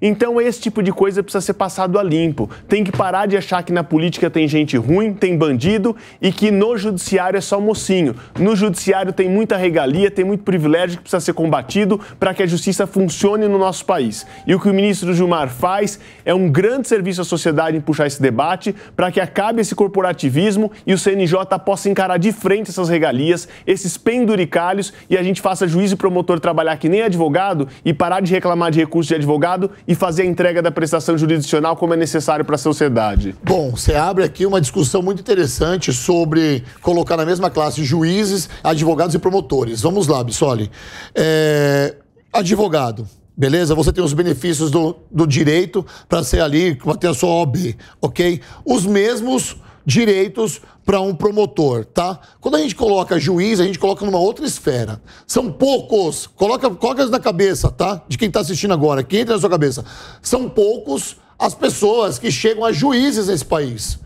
A: Então esse tipo de coisa precisa ser passado a limpo. Tem que parar de achar que na política tem gente ruim, tem bandido e que no judiciário é só mocinho. No judiciário tem muita regalia, tem muito privilégio que precisa ser combatido para que a justiça funcione no nosso país. E o que o ministro Gilmar faz é um grande serviço à sociedade em puxar esse debate para que acabe esse corporativismo e o CNJ possa encarar de frente essas regalias, esses penduricalhos e a gente faça juiz e promotor trabalhar que nem advogado e parar de reclamar de recursos de advogado e fazer a entrega da prestação jurisdicional como é necessário para a sociedade?
B: Bom, você abre aqui uma discussão muito interessante sobre colocar na mesma classe juízes, advogados e promotores. Vamos lá, Bissoli. É... Advogado, beleza? Você tem os benefícios do, do direito para ser ali, para ter a sua OB, ok? Os mesmos direitos para um promotor, tá? Quando a gente coloca juiz, a gente coloca numa outra esfera. São poucos, coloca, coloca na cabeça, tá? De quem tá assistindo agora, que entra na sua cabeça. São poucos as pessoas que chegam a juízes nesse país.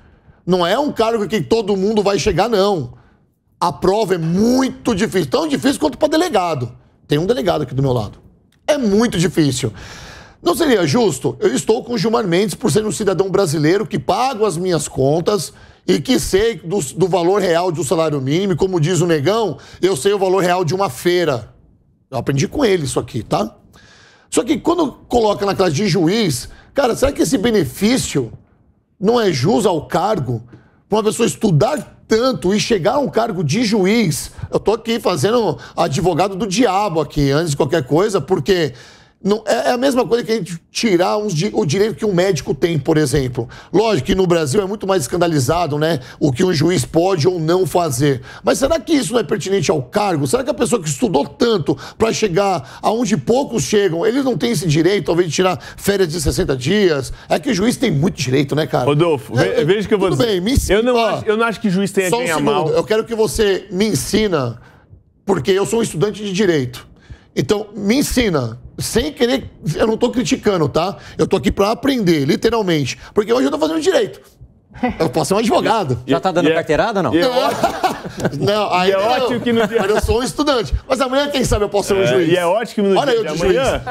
B: Não é um cargo que todo mundo vai chegar, não. A prova é muito difícil, tão difícil quanto para delegado. Tem um delegado aqui do meu lado. É muito difícil. Não seria justo? Eu estou com Gilmar Mendes por ser um cidadão brasileiro que pago as minhas contas e que sei do, do valor real de um salário mínimo. como diz o negão, eu sei o valor real de uma feira. Eu aprendi com ele isso aqui, tá? Só que quando coloca na classe de juiz, cara, será que esse benefício não é jus ao cargo? Para uma pessoa estudar tanto e chegar a um cargo de juiz, eu tô aqui fazendo advogado do diabo aqui, antes de qualquer coisa, porque não, é, é a mesma coisa que a gente tirar uns, o direito que um médico tem, por exemplo. Lógico que no Brasil é muito mais escandalizado, né? O que um juiz pode ou não fazer. Mas será que isso não é pertinente ao cargo? Será que a pessoa que estudou tanto para chegar aonde poucos chegam, ele não tem esse direito, talvez, de tirar férias de 60 dias? É que o juiz tem muito direito, né, cara? Rodolfo, é, é veja que eu vou tudo dizer. Bem, me ensina, eu, não acho, eu não acho que o juiz tenha só ganhar um é mal. Eu quero que você me ensina, porque eu sou um estudante de direito. Então, me ensina sem querer, eu não estou criticando, tá? Eu estou aqui para aprender, literalmente. Porque hoje eu estou fazendo direito. Eu posso ser um advogado.
E: Já tá dando yeah. É- carteirada, não? Yeah.
B: É- (laughs) (laughs) Não, aí, e é não, ótimo que no dia... Mas eu sou um estudante. Mas amanhã, quem sabe, eu posso ser um é, juiz. E é ótimo que no Olha dia eu de, de amanhã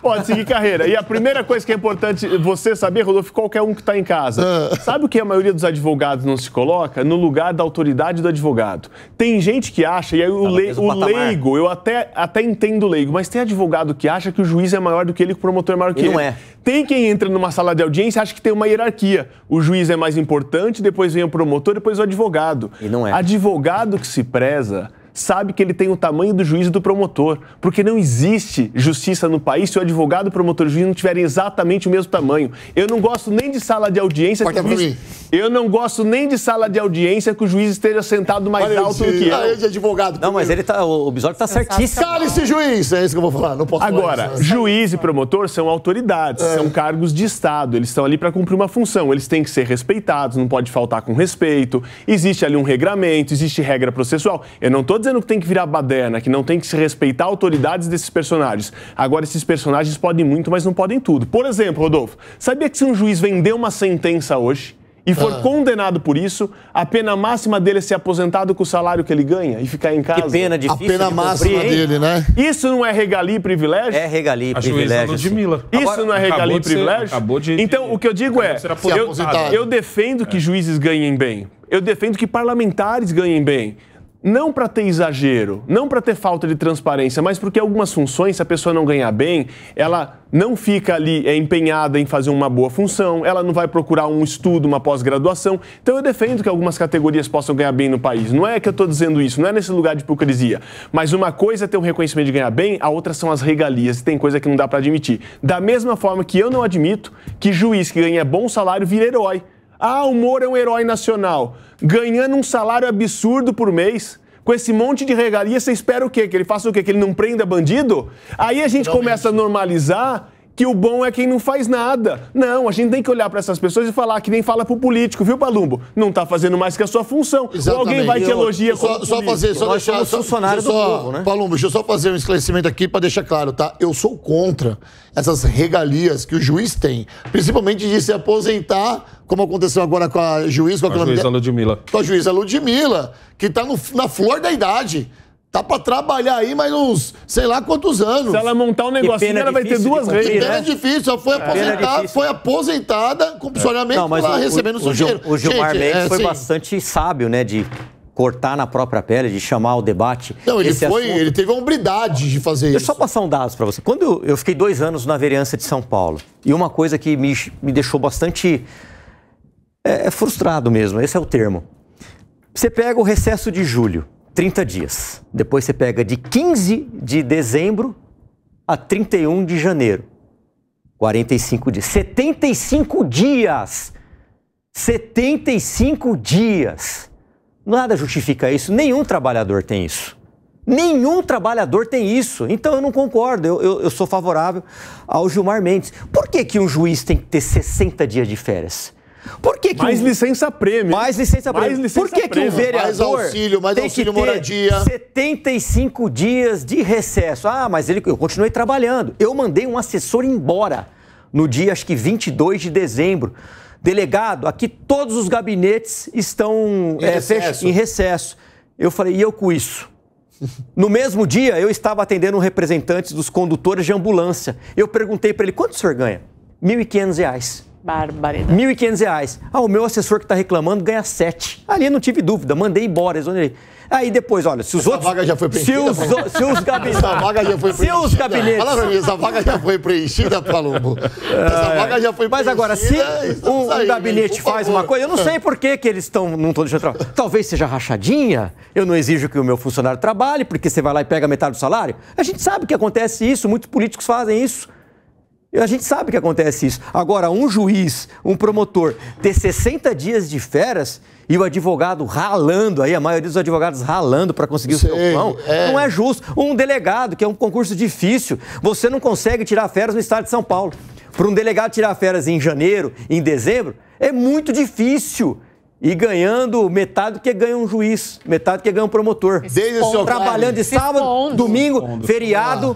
A: pode seguir carreira. E a primeira coisa que é importante você saber, Rodolfo, qualquer é um que está em casa. Ah. Sabe o que a maioria dos advogados não se coloca? No lugar da autoridade do advogado. Tem gente que acha, e aí o, tá le, o leigo, eu até, até entendo o leigo, mas tem advogado que acha que o juiz é maior do que ele, que o promotor é maior que e ele. não é. Tem quem entra numa sala de audiência e acha que tem uma hierarquia. O juiz é mais importante, depois vem o promotor, depois o advogado. E não é. Advogado gado que se preza sabe que ele tem o tamanho do juiz e do promotor, porque não existe justiça no país se o advogado, o promotor e o juiz não tiverem exatamente o mesmo tamanho. Eu não gosto nem de sala de audiência. juiz... Eu não gosto nem de sala de audiência que o juiz esteja sentado mais Olha alto do que eu.
B: de advogado. Não, mas ele tá, o Bisoli está certíssimo. É Cale-se, juiz! É isso que eu vou falar, não posso Agora, falar
A: juiz e promotor são autoridades, é. são cargos de Estado, eles estão ali para cumprir uma função, eles têm que ser respeitados, não pode faltar com respeito, existe ali um regramento, existe regra processual. Eu não estou dizendo que tem que virar baderna, que não tem que se respeitar autoridades desses personagens. Agora, esses personagens podem muito, mas não podem tudo. Por exemplo, Rodolfo, sabia que se um juiz vendeu uma sentença hoje e for ah. condenado por isso, a pena máxima dele é ser aposentado com o salário que ele ganha e ficar em casa? Que pena difícil. A pena de máxima cumprir, dele, né? Isso não é regalia e privilégio? É regalia e privilégio. De Mila. Isso Agora, não é regalia e privilégio? acabou de, então, o que eu digo é: eu, eu defendo que é. juízes ganhem bem. Eu defendo que parlamentares ganhem bem não para ter exagero, não para ter falta de transparência, mas porque algumas funções, se a pessoa não ganhar bem, ela não fica ali é, empenhada em fazer uma boa função, ela não vai procurar um estudo, uma pós-graduação. Então eu defendo que algumas categorias possam ganhar bem no país. Não é que eu estou dizendo isso, não é nesse lugar de hipocrisia. Mas uma coisa é ter um reconhecimento de ganhar bem, a outra são as regalias, tem coisa que não dá para admitir. Da mesma forma que eu não admito que juiz que ganha bom salário vira herói. Ah, o Moro é um herói nacional. Ganhando um salário absurdo por mês, com esse monte de regalia, você espera o quê? Que ele faça o quê? Que ele não prenda bandido? Aí a gente Realmente. começa a normalizar que o bom é quem não faz nada. Não, a gente tem que olhar para essas pessoas e falar que nem fala pro político, viu, Palumbo? Não tá fazendo mais que a sua função. Exatamente. Ou alguém vai te elogia como só, fazer, só Nós deixar só, funcionário só, do povo,
B: né? Palumbo, deixa eu só fazer um esclarecimento aqui para deixar claro, tá? Eu sou contra essas regalias que o juiz tem, principalmente de se aposentar, como aconteceu agora com a juiz, com é a, a juíza Ludmila. Com a juíza Ludmila, que tá no, na flor da idade. Tá pra trabalhar aí mais uns sei lá quantos anos. Se ela montar um negocinho, ela vai ter duas vezes Que pena né? difícil, ela foi é. aposentada, é. foi aposentada compulsoriamente funcionamento é. Não, mas lá, o, recebendo o, seu dinheiro. O Gilmar Gente, Mendes é, foi sim.
E: bastante sábio, né, de cortar na própria pele, de chamar o debate. Não, ele foi, assunto. ele teve a hombridade de fazer Deixa isso. Deixa eu só passar um dado para você. Quando eu, eu, fiquei dois anos na vereança de São Paulo, e uma coisa que me, me deixou bastante é, é frustrado mesmo, esse é o termo. Você pega o recesso de julho, 30 dias. Depois você pega de 15 de dezembro a 31 de janeiro. 45 dias. 75 dias! 75 dias! Nada justifica isso. Nenhum trabalhador tem isso. Nenhum trabalhador tem isso. Então eu não concordo. Eu, eu, eu, sou favorável ao Gilmar Mendes. Por que, que um juiz tem que ter 60 dias de férias? Por que, que mais um... licença prêmio. Mais licença prêmio. Mais licença Por que, que um vereador mais auxílio, mais tem auxílio que ter moradia. 75 dias de recesso? Ah, mas ele, eu continuei trabalhando. Eu mandei um assessor embora no dia, acho que 22 de dezembro. Delegado, aqui todos os gabinetes estão em, é, recesso. em recesso. Eu falei, e eu com isso? (laughs) No mesmo dia, eu estava atendendo um representante dos condutores de ambulância. Eu perguntei para ele, quanto o senhor ganha? R$ 1.500. Barbaridade. R$ reais. Ah, o meu assessor que está reclamando ganha 7. Ali não tive dúvida, mandei embora, exonerei. Aí depois, olha, se os essa outros. Vaga já foi preenchida, né? se, os, se os gabinetes. Essa vaga já foi preenchida. Se os gabinetes. Fala pra mim, essa vaga já foi
B: preenchida, Palumbo. Essa é. vaga já foi preenchida. Mas agora, se um, gabinete aí, faz favor. uma coisa, eu não sei
E: por que, que eles estão. Não estão deixando trabalhar. Talvez seja rachadinha. Eu não exijo que o meu funcionário trabalhe, porque você vai lá e pega metade do salário. A gente sabe que acontece isso, muitos políticos fazem isso. A gente sabe que acontece isso. Agora, um juiz, um promotor, ter 60 dias de férias e o advogado ralando, aí a maioria dos advogados ralando para conseguir Sim, o seu pão, é. não é justo. Um delegado, que é um concurso difícil, você não consegue tirar férias no estado de São Paulo. Para um delegado tirar férias em janeiro, em dezembro, é muito difícil e ganhando metade que ganha um juiz, metade que ganha um promotor. Desde Expondo, trabalhando de sábado, domingo, feriado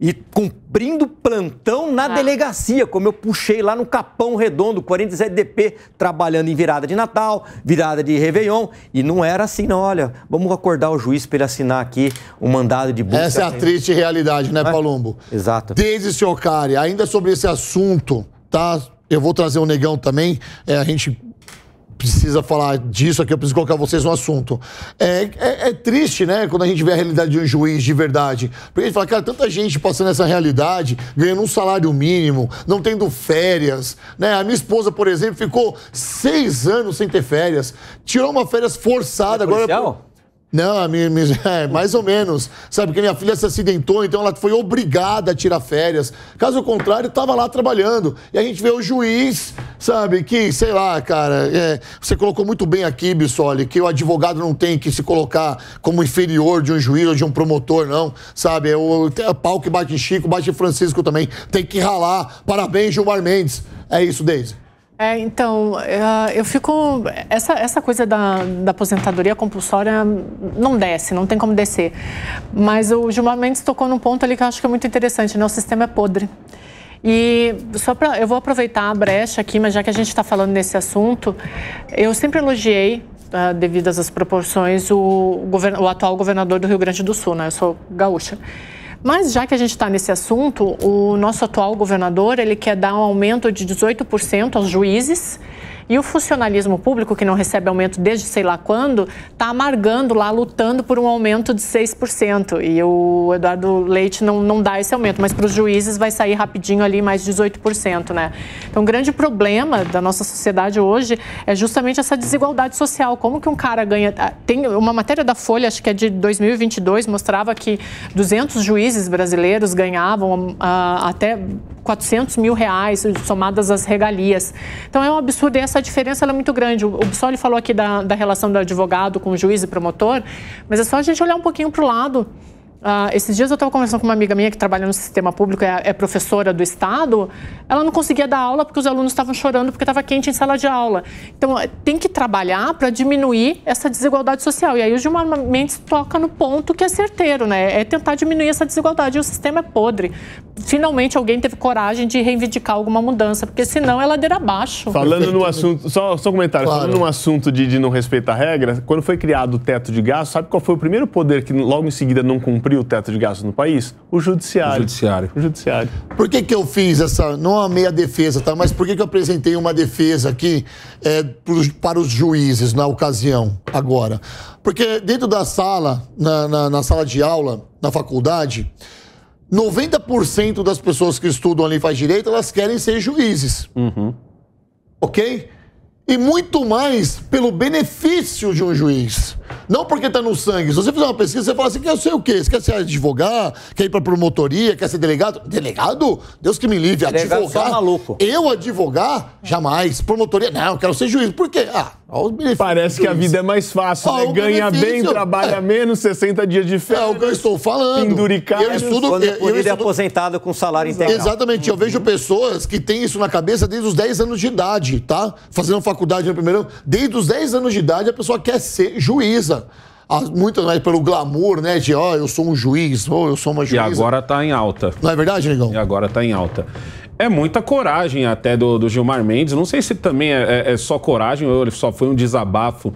E: e cumprindo plantão na ah. delegacia, como eu puxei lá no Capão Redondo, 47DP, trabalhando em virada de Natal, virada de Réveillon, e não era assim, não, olha, vamos acordar o juiz para ele
B: assinar aqui um mandado de busca. Essa é a triste realidade, né, é. Palumbo? Exato. Desde Siocari, ainda sobre esse assunto, tá? Eu vou trazer o um Negão também, é, a gente precisa falar disso aqui, eu preciso colocar vocês no assunto. É, é, é, triste, né, quando a gente vê a realidade de um juiz de verdade. Porque a gente fala, cara, tanta gente passando essa realidade, ganhando um salário mínimo, não tendo férias, né? A minha esposa, por exemplo, ficou seis anos sem ter férias. Tirou uma férias forçada. É agora... Não, minha, minha, (laughs) é, mais ou menos. Sabe, porque minha filha se acidentou, então ela foi obrigada a tirar férias. Caso contrário, estava lá trabalhando. E a gente vê o juiz, sabe, que, sei lá, cara, é, você colocou muito bem aqui, Bissoli, que o advogado não tem que se colocar como inferior de um juiz ou de um promotor, não. Sabe, é o, é pau que bate em Chico, bate em Francisco também. Tem que ralar. Parabéns, Gilmar Mendes. É isso, Deise.
C: É, então, é, eu fico. Essa, essa coisa da, da aposentadoria compulsória não desce, não tem como descer. Mas o Gilmar Mendes tocou num ponto ali que eu acho que é muito interessante, né? O sistema é podre. E só para eu vou aproveitar a brecha aqui, mas já que a gente está falando nesse assunto, eu sempre elogiei Uh, ah, devidas às proporções, o, o, atual governador do Rio Grande do Sul, né? Eu sou gaúcha. Mas já que a gente está nesse assunto, o nosso atual governador ele quer dar um aumento de 18% aos juízes e o funcionalismo público, que não recebe aumento desde sei lá quando, está amargando lá, lutando por um aumento de 6%. E o Eduardo Leite não, não dá esse aumento, mas para os juízes vai sair rapidinho ali mais 18%, né? Então, o grande problema da nossa sociedade hoje é justamente essa desigualdade social. Como que um cara ganha... Ah, tem uma matéria da Folha, acho que é de 2022, mostrava que 200 juízes brasileiros ganhavam uh, até 400 mil reais, somadas as regalias. Então é um absurdo e essa diferença é muito grande. O Bissoli falou aqui da, da relação do advogado com o juiz e promotor, mas é só a gente olhar um pouquinho para o lado. Uh, esses dias eu estava conversando com uma amiga minha que trabalha no sistema público, é, é, professora do Estado. Ela não conseguia dar aula porque os alunos estavam chorando porque estava quente em sala de aula. Então, é, tem que trabalhar para diminuir essa desigualdade social. E aí o Gilmar Mendes toca no ponto que é certeiro, né? É tentar diminuir essa desigualdade. E o sistema é podre finalmente alguém teve coragem de reivindicar alguma mudança, porque senão é ladeira abaixo. Falando no assunto,
A: só, só um comentário, claro. falando no assunto de, de não respeitar regra, quando foi criado o teto de gastos, sabe qual foi o primeiro poder que
B: logo em seguida não cumpriu o teto de gastos no país? O judiciário. O judiciário. O judiciário. Por que, que eu fiz essa, não amei a defesa, tá? Mas por que, que eu apresentei uma defesa aqui é, para os juízes na ocasião, agora? Porque dentro da sala, na, na, na sala de aula, na faculdade, 90% das pessoas que estudam ali faz direito, elas querem ser juízes. Uhum. Ok? E muito mais pelo benefício de um juiz. Não porque está no sangue. Se você fizer uma pesquisa, você fala assim: quer ser o quê? Você quer ser advogado? Quer ir para promotoria? Quer ser delegado? Delegado? Deus que me livre. Delegado advogar. Maluco. Eu advogar? Jamais. Promotoria? Não, quero ser juiz. Por quê? Ah, olha os Parece que a vida é mais fácil, né? Ganha benefício. bem, trabalha é. menos, 60 dias de férias. É o que eu estou falando. Penduricar. Eu estudo. Quando eu, eu é estudo... é
E: aposentado
A: com salário Exato.
E: integral. Exatamente.
B: Eu vejo pessoas que têm isso na cabeça desde os 10 anos de idade, tá? Fazendo faculdade no primeiro ano. Desde os 10 anos de idade, a pessoa quer ser juiz utiliza muito mais pelo glamour, né? De, ó, oh, eu sou um juiz, ou oh, eu sou uma juíza. E agora
D: tá em alta. Não é verdade, Negão? E agora tá em alta. É muita coragem até do, do Gilmar Mendes. Não sei se também é, é, é só coragem ou só foi um desabafo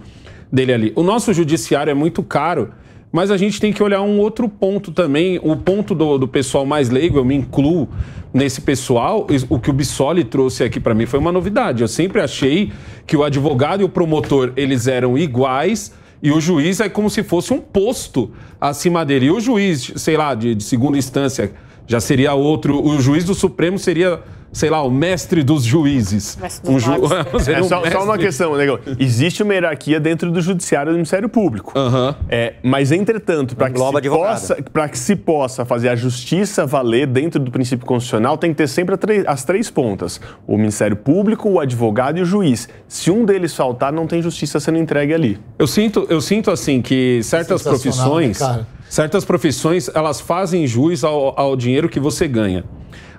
D: dele ali. O nosso judiciário é muito caro, mas a gente tem que olhar um outro ponto também. O ponto do, do pessoal mais leigo, eu me incluo nesse pessoal. O que o Bissoli trouxe aqui para mim foi uma novidade. Eu sempre achei que o advogado e o promotor eles eram iguais e o juiz é como se fosse um posto acima dele. E o juiz, sei lá, de, de segunda instância, já seria outro. O juiz do Supremo
A: seria sei lá, o mestre dos juízes. Mestre dos (laughs) é, um ju... é, só, só, uma questão, negão. Existe uma hierarquia dentro do judiciário e do Ministério Público. Uhum. É, mas, entretanto, para que, possa, que se possa fazer a justiça valer dentro do princípio constitucional, tem que ter sempre as três pontas: o Ministério Público, o advogado e o juiz. Se um deles faltar, não tem justiça sendo entregue ali.
D: Eu sinto, eu sinto assim que certas né, profissões. Né, Certas profissões, elas fazem jus ao, ao dinheiro que você ganha.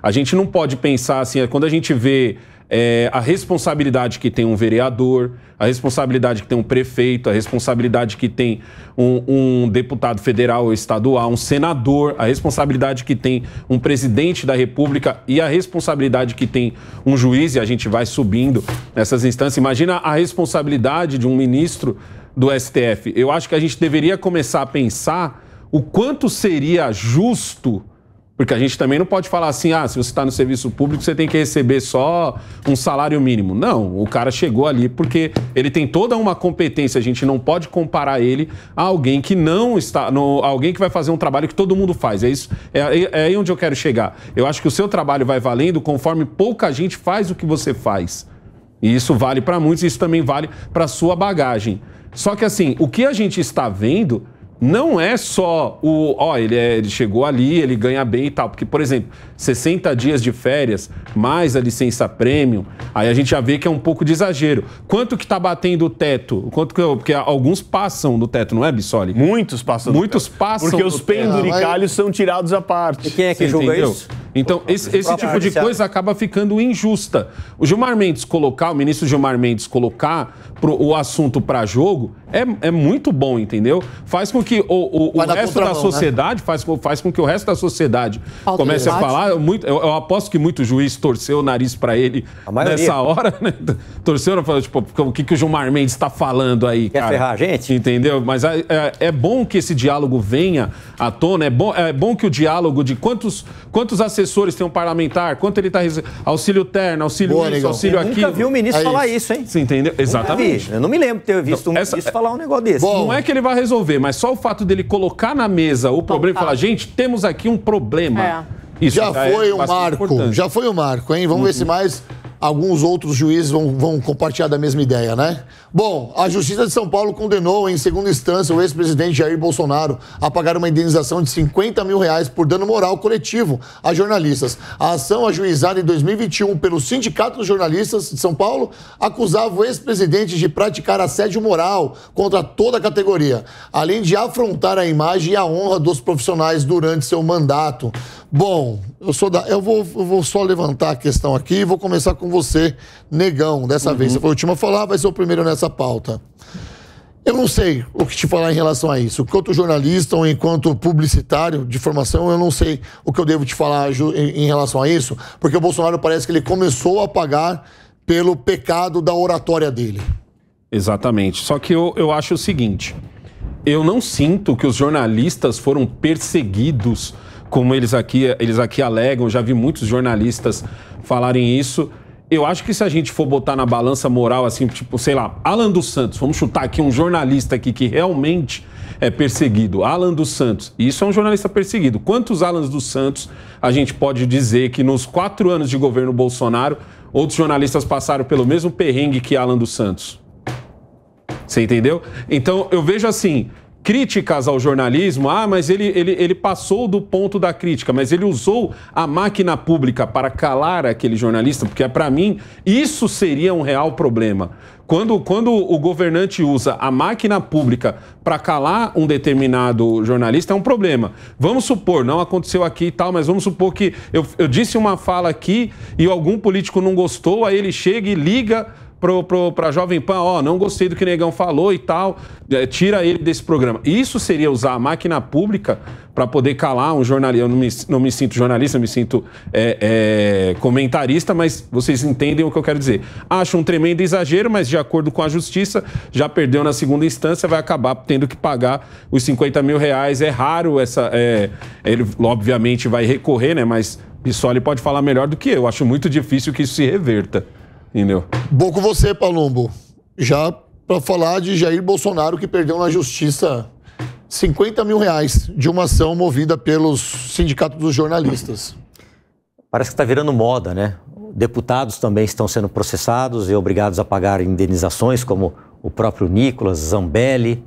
D: A gente não pode pensar assim, é quando a gente vê é, a responsabilidade que tem um vereador, a responsabilidade que tem um prefeito, a responsabilidade que tem um, um, deputado federal ou estadual, um senador, a responsabilidade que tem um presidente da república e a responsabilidade que tem um juiz, e a gente vai subindo nessas instâncias. Imagina a responsabilidade de um ministro do STF. Eu acho que a gente deveria começar a pensar o quanto seria justo porque a gente também não pode falar assim, ah, se você está no serviço público, você tem que receber só um salário mínimo. Não, o cara chegou ali porque ele tem toda uma competência, a gente não pode comparar ele a alguém que não está, no, alguém que vai fazer um trabalho que todo mundo faz. É isso, é, é aí onde eu quero chegar. Eu acho que o seu trabalho vai valendo conforme pouca gente faz o que você faz. E isso vale para muitos, isso também vale para sua bagagem. Só que assim, o que a gente está vendo não é só o, ó, ele, é, ele chegou ali, ele ganha bem e tal. Porque, por exemplo, 60 dias de férias, mais a licença premium, aí a gente já vê que é um pouco de exagero. Quanto que tá batendo o teto? Quanto que, porque alguns passam do teto, não é, Bissoli? Muitos passam Muitos do teto. passam Porque os penduricalhos
A: são tirados à parte. E quem é que Você julga entendeu? isso?
D: Então, esse, esse tipo de coisa acaba ficando injusta. O Gilmar Mendes colocar, o ministro Gilmar Mendes colocar pro, o assunto para jogo é, é muito bom, entendeu? Faz com que o, o, o resto da né? sociedade, né? faz, faz com que o resto da sociedade comece a falar, muito. Eu, eu, aposto que muito juiz torceu o nariz para ele nessa hora, (laughs) né? Torceram né? falou, tipo, o que, que o Gilmar Mendes está falando aí, Quer cara? ferrar a gente? Entendeu? Mas é, é, é, bom que esse diálogo venha à tona, é bom, é bom que o diálogo de quantos, quantos assessores tem um parlamentar, quanto ele está auxílio terno, auxílio Boa, isso, auxílio eu Nunca vi o ministro é falar isso, isso hein? Você entendeu? Nunca Exatamente. Vi. Eu não me lembro ter visto então, um essa, ministro falar um negócio desse. Bom. Não é que ele vai resolver, mas só o fato dele colocar na mesa o problema e falar, gente, temos aqui um problema. É. Isso já, tá, é foi é um marco, importante. já
B: foi um marco, hein? Vamos uhum. ver se uhum. mais alguns outros juízes vão, vão, compartilhar da mesma ideia, né? Bom, a Justiça de São Paulo condenou em segunda instância o ex-presidente Jair Bolsonaro a pagar uma indenização de 50 mil reais por dano moral coletivo a jornalistas. A ação ajuizada em 2021 pelo Sindicato dos Jornalistas de São Paulo acusava o ex-presidente de praticar assédio moral contra toda a categoria, além de afrontar a imagem e a honra dos profissionais durante seu mandato. Bom, eu sou da. Eu vou, eu vou só levantar a questão aqui e vou começar com você, negão, dessa uhum. vez. Você foi o último a falar, vai ser o primeiro nessa pauta. Eu não sei o que te falar em relação a isso. Enquanto jornalista ou enquanto publicitário de formação, eu não sei o que eu devo te falar em relação a isso, porque o Bolsonaro parece que ele começou a pagar pelo pecado da oratória dele.
D: Exatamente. Só que eu, eu acho o seguinte: eu não sinto que os jornalistas foram perseguidos como eles aqui, eles aqui alegam, já vi muitos jornalistas falarem isso. Eu acho que se a gente for botar na balança moral, assim, tipo, sei lá, Alan dos Santos, vamos chutar aqui um jornalista aqui que realmente é perseguido, Alan dos Santos, isso é um jornalista perseguido. Quantos Alan dos Santos a gente pode dizer que nos quatro anos de governo Bolsonaro, outros jornalistas passaram pelo mesmo perrengue que Alan dos Santos? Você entendeu? Então eu vejo assim, críticas ao jornalismo. Ah, mas ele, ele, ele passou do ponto da crítica, mas ele usou a máquina pública para calar aquele jornalista, porque é para mim isso seria um real problema. Quando, quando o governante usa a máquina pública para calar um determinado jornalista, é um problema. Vamos supor, não aconteceu aqui e tal, mas vamos supor que eu, eu disse uma fala aqui e algum político não gostou, aí ele chega e liga pro, pro, pra Jovem Pan, ó, não gostei do que o Negão falou e tal, é, tira ele desse programa. Isso seria usar a máquina pública para poder calar um jornalista. Eu não me, não me sinto jornalista, eu me sinto é, é, comentarista, mas vocês entendem o que eu quero dizer. Acho um tremendo exagero, mas de acordo com a justiça, já perdeu na segunda instância, vai acabar tendo que pagar os 50 mil reais. É raro essa. É, ele, obviamente, vai recorrer, né? Mas Pissoli pode falar melhor do que eu. Acho muito difícil que isso se reverta. Entendeu?
B: Bom com você, Palumbo. Já para falar de Jair Bolsonaro, que perdeu na justiça 50 mil reais de uma ação movida pelos sindicatos dos jornalistas.
E: Parece que está virando moda, né? Deputados também estão sendo processados e obrigados a pagar indenizações, como o próprio Nicolas Zambelli.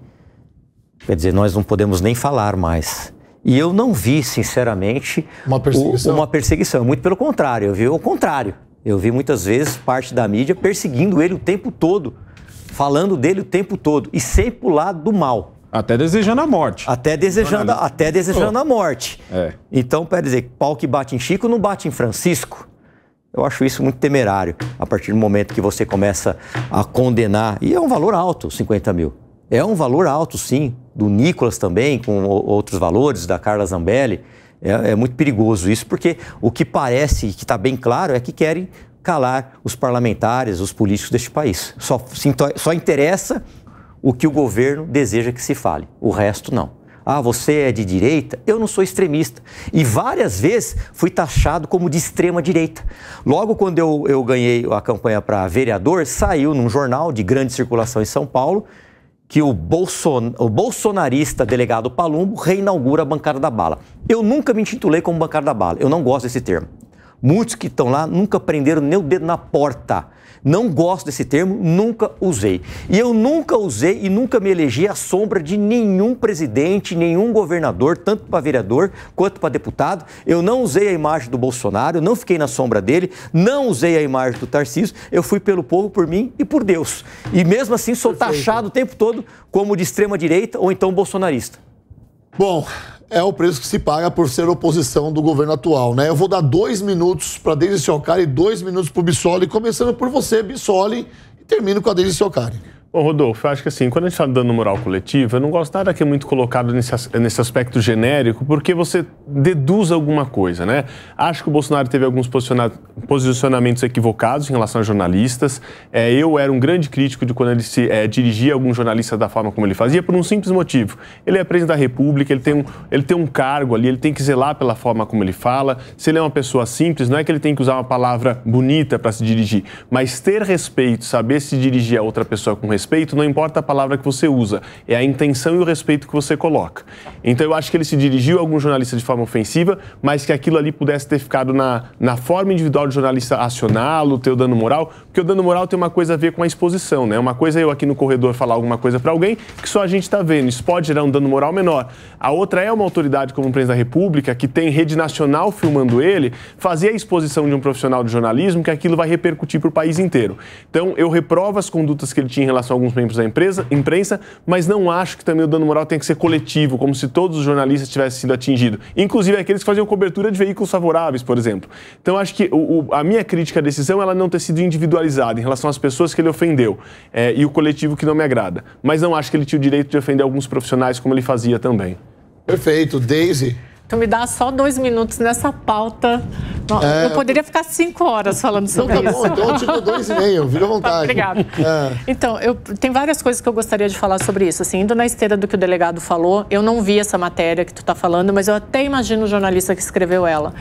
E: Quer dizer, nós não podemos nem falar mais. E eu não vi, sinceramente, uma perseguição. O, uma perseguição. Muito pelo contrário, eu vi o contrário. Eu vi muitas vezes parte da mídia perseguindo ele o tempo todo, falando dele o tempo todo e sempre pro lado do mal. Até desejando a morte. Até desejando, até desejando a morte. É. Então, quer dizer, pau que bate em Chico não bate em Francisco. Eu acho isso muito temerário, a partir do momento que você começa a condenar. E é um valor alto, 50 mil. É um valor alto, sim, do Nicolas também, com outros valores, da Carla Zambelli. É, é muito perigoso isso, porque o que parece que está bem claro é que querem calar os parlamentares, os políticos deste país. Só, só interessa o que o governo deseja que se fale, o resto não. Ah, você é de direita? Eu não sou extremista. E várias vezes fui taxado como de extrema direita. Logo quando eu, eu ganhei a campanha para vereador, saiu num jornal de grande circulação em São Paulo que o, Bolson, o bolsonarista delegado Palumbo reinaugura a bancada da bala. Eu nunca me intitulei como bancada da bala, eu não gosto desse termo. Muitos que estão lá nunca prenderam nem o dedo na porta. Não gosto desse termo, nunca usei. E eu nunca usei e nunca me elegi à sombra de nenhum presidente, nenhum governador, tanto para vereador quanto para deputado. Eu não usei a imagem do Bolsonaro, não fiquei na sombra dele, não usei a imagem do Tarcísio. Eu fui pelo povo, por mim e por Deus. E mesmo assim sou Perfeito. taxado o tempo todo como de extrema direita ou então bolsonarista.
B: Bom, é o preço que se paga por ser oposição do governo atual, né? Eu vou dar dois minutos para Deise Sciocari e dois minutos para o Bissoli, começando por você, Bissoli, e termino com a Deise
A: Bom, Rodolfo, eu acho que assim, quando a gente fala tá de dano moral coletivo, eu não gosto nada que é muito colocado nesse, nesse aspecto genérico, porque você deduz alguma coisa, né? Acho que o Bolsonaro teve alguns posicionamentos equivocados em relação a jornalistas. É, eu era um grande crítico de quando ele se é, dirigia a algum jornalista da forma como ele fazia, por um simples motivo. Ele é presidente da República, ele tem, um, ele tem um cargo ali, ele tem que zelar pela forma como ele fala. Se ele é uma pessoa simples, não é que ele tem que usar uma palavra bonita para se dirigir, mas ter respeito, saber se dirigir a outra pessoa com respeito respeito, não importa a palavra que você usa, é a intenção e o respeito que você coloca. Então eu acho que ele se dirigiu a algum jornalista de forma ofensiva, mas que aquilo ali pudesse ter ficado na, na forma individual do jornalista acioná-lo, ter o dano moral, porque o dano moral tem uma coisa a ver com a exposição, né? Uma coisa é eu aqui no corredor falar alguma coisa para alguém que só a gente está vendo. Isso pode gerar um dano moral menor. A outra é uma autoridade como o presidente da República, que tem rede nacional filmando ele, fazer a exposição de um profissional de jornalismo, que aquilo vai repercutir para o país inteiro. Então, eu reprovo as condutas que ele tinha em relação a alguns membros da empresa, imprensa, mas não acho que também o dano moral tem que ser coletivo, como se todos os jornalistas tivessem sido atingidos. Inclusive aqueles que faziam cobertura de veículos favoráveis, por exemplo. Então, acho que o, o, a minha crítica à decisão ela não ter sido individualizada em relação às pessoas que ele ofendeu é, e o coletivo que não me agrada. Mas não acho que ele tinha o direito de ofender alguns profissionais como ele fazia também. Perfeito.
C: Daisy? Então me dá só dois minutos nessa pauta. É... Eu poderia ficar cinco horas falando então, sobre tá bom, isso. Então eu te dou dois e meio, vira tá, vontade. Obrigada. É. Então, eu, tem várias coisas que eu gostaria de falar sobre isso. Assim, indo na esteira do que o delegado falou, eu não vi essa matéria que tu está falando, mas eu até imagino o jornalista que escreveu ela.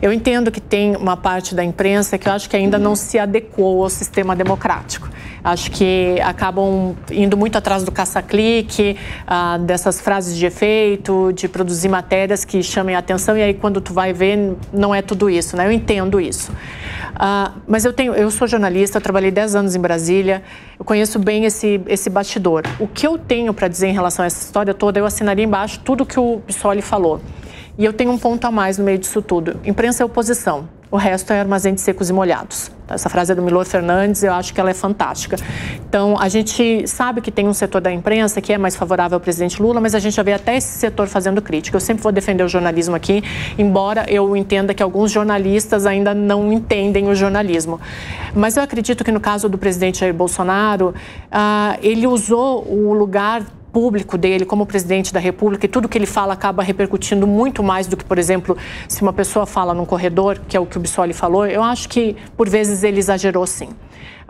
C: Eu entendo que tem uma parte da imprensa que eu acho que ainda não se adequou ao sistema democrático acho que acabam indo muito atrás do caça-clique, ah, dessas frases de efeito, de produzir matérias que chamem a atenção e aí quando tu vai ver não é tudo isso, né? Eu entendo isso. Ah, mas eu tenho, eu sou jornalista, trabalhei 10 anos em Brasília, eu conheço bem esse esse bastidor. O que eu tenho para dizer em relação a essa história toda, eu assinaria embaixo tudo que o Bissoli falou. E eu tenho um ponto a mais no meio disso tudo. Imprensa é oposição o resto é armazéns secos e molhados. Tá, essa frase é do Milor Fernandes, eu acho que ela é fantástica. Então, a gente sabe que tem um setor da imprensa que é mais favorável ao presidente Lula, mas a gente já vê até esse setor fazendo crítica. Eu sempre vou defender o jornalismo aqui, embora eu entenda que alguns jornalistas ainda não entendem o jornalismo. Mas eu acredito que no caso do presidente Jair Bolsonaro, ah, ele usou o lugar público dele como presidente da República e tudo que ele fala acaba repercutindo muito mais do que, por exemplo, se uma pessoa fala num corredor, que é o que o Bissoli falou. Eu acho que, por vezes, ele exagerou sim.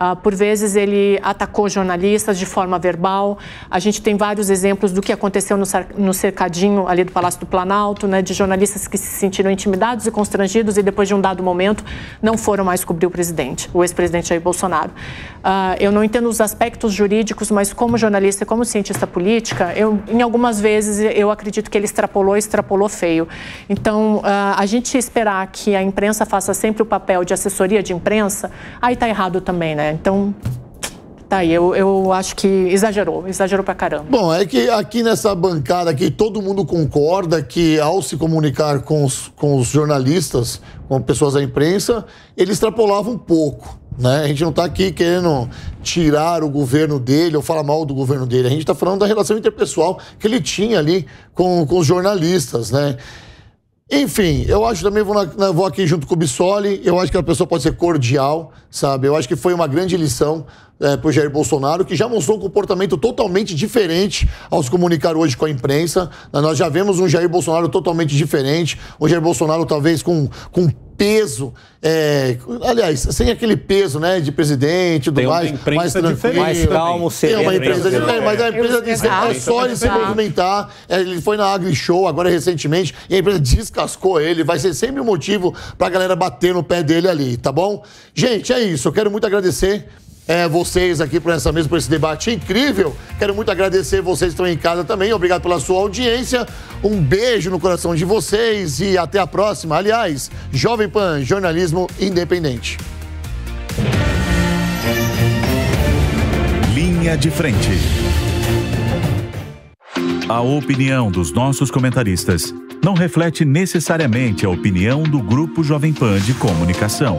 C: Ah, por vezes ele atacou jornalistas de forma verbal. A gente tem vários exemplos do que aconteceu no, cercadinho ali do Palácio do Planalto, né, de jornalistas que se sentiram intimidados e constrangidos e depois de um dado momento não foram mais cobrir o presidente, o ex-presidente Jair Bolsonaro. Uh, eu não entendo os aspectos jurídicos, mas como jornalista e como cientista política, eu, em algumas vezes eu acredito que ele extrapolou, extrapolou feio. Então, uh, a gente esperar que a imprensa faça sempre o papel de assessoria de imprensa, aí está errado também, né? É, então, tá aí. Eu, eu acho que exagerou, exagerou pra caramba.
B: Bom, é que aqui nessa bancada aqui todo mundo concorda que ao se comunicar com os, com os jornalistas, com pessoas da imprensa, ele extrapolava um pouco. Né? A gente não está aqui querendo tirar o governo dele ou falar mal do governo dele. A gente está falando da relação interpessoal que ele tinha ali com, com os jornalistas. Né? Enfim, eu acho também, vou, na, vou aqui junto com o Bissoli, eu acho que a pessoa pode ser cordial, sabe? Eu acho que foi uma grande lição é, eh, para o Jair Bolsonaro, que já mostrou um comportamento totalmente diferente ao se comunicar hoje com a imprensa. Nós já vemos um Jair Bolsonaro totalmente diferente, um Jair Bolsonaro talvez com, com peso. É, aliás, sem aquele peso, né, de presidente, do mais, mais tranquilo, mais calmo, sereno. Né? É uma empresa, de, é, mas a empresa que é só ele se movimentar. É, ele foi na AgriShow agora recentemente e a empresa descascou ele. Vai ser sempre um motivo para a galera bater no pé dele ali, tá bom? Gente, é isso. Eu quero muito agradecer é, vocês aqui por essa mesa, por esse debate incrível. Quero muito agradecer vocês que estão em casa também. Obrigado pela sua audiência. Um beijo no coração de vocês e até a próxima. Aliás, Jovem Pan, jornalismo independente.
A: Linha de frente. A opinião dos nossos comentaristas não reflete necessariamente a opinião do Grupo Jovem Pan de Comunicação.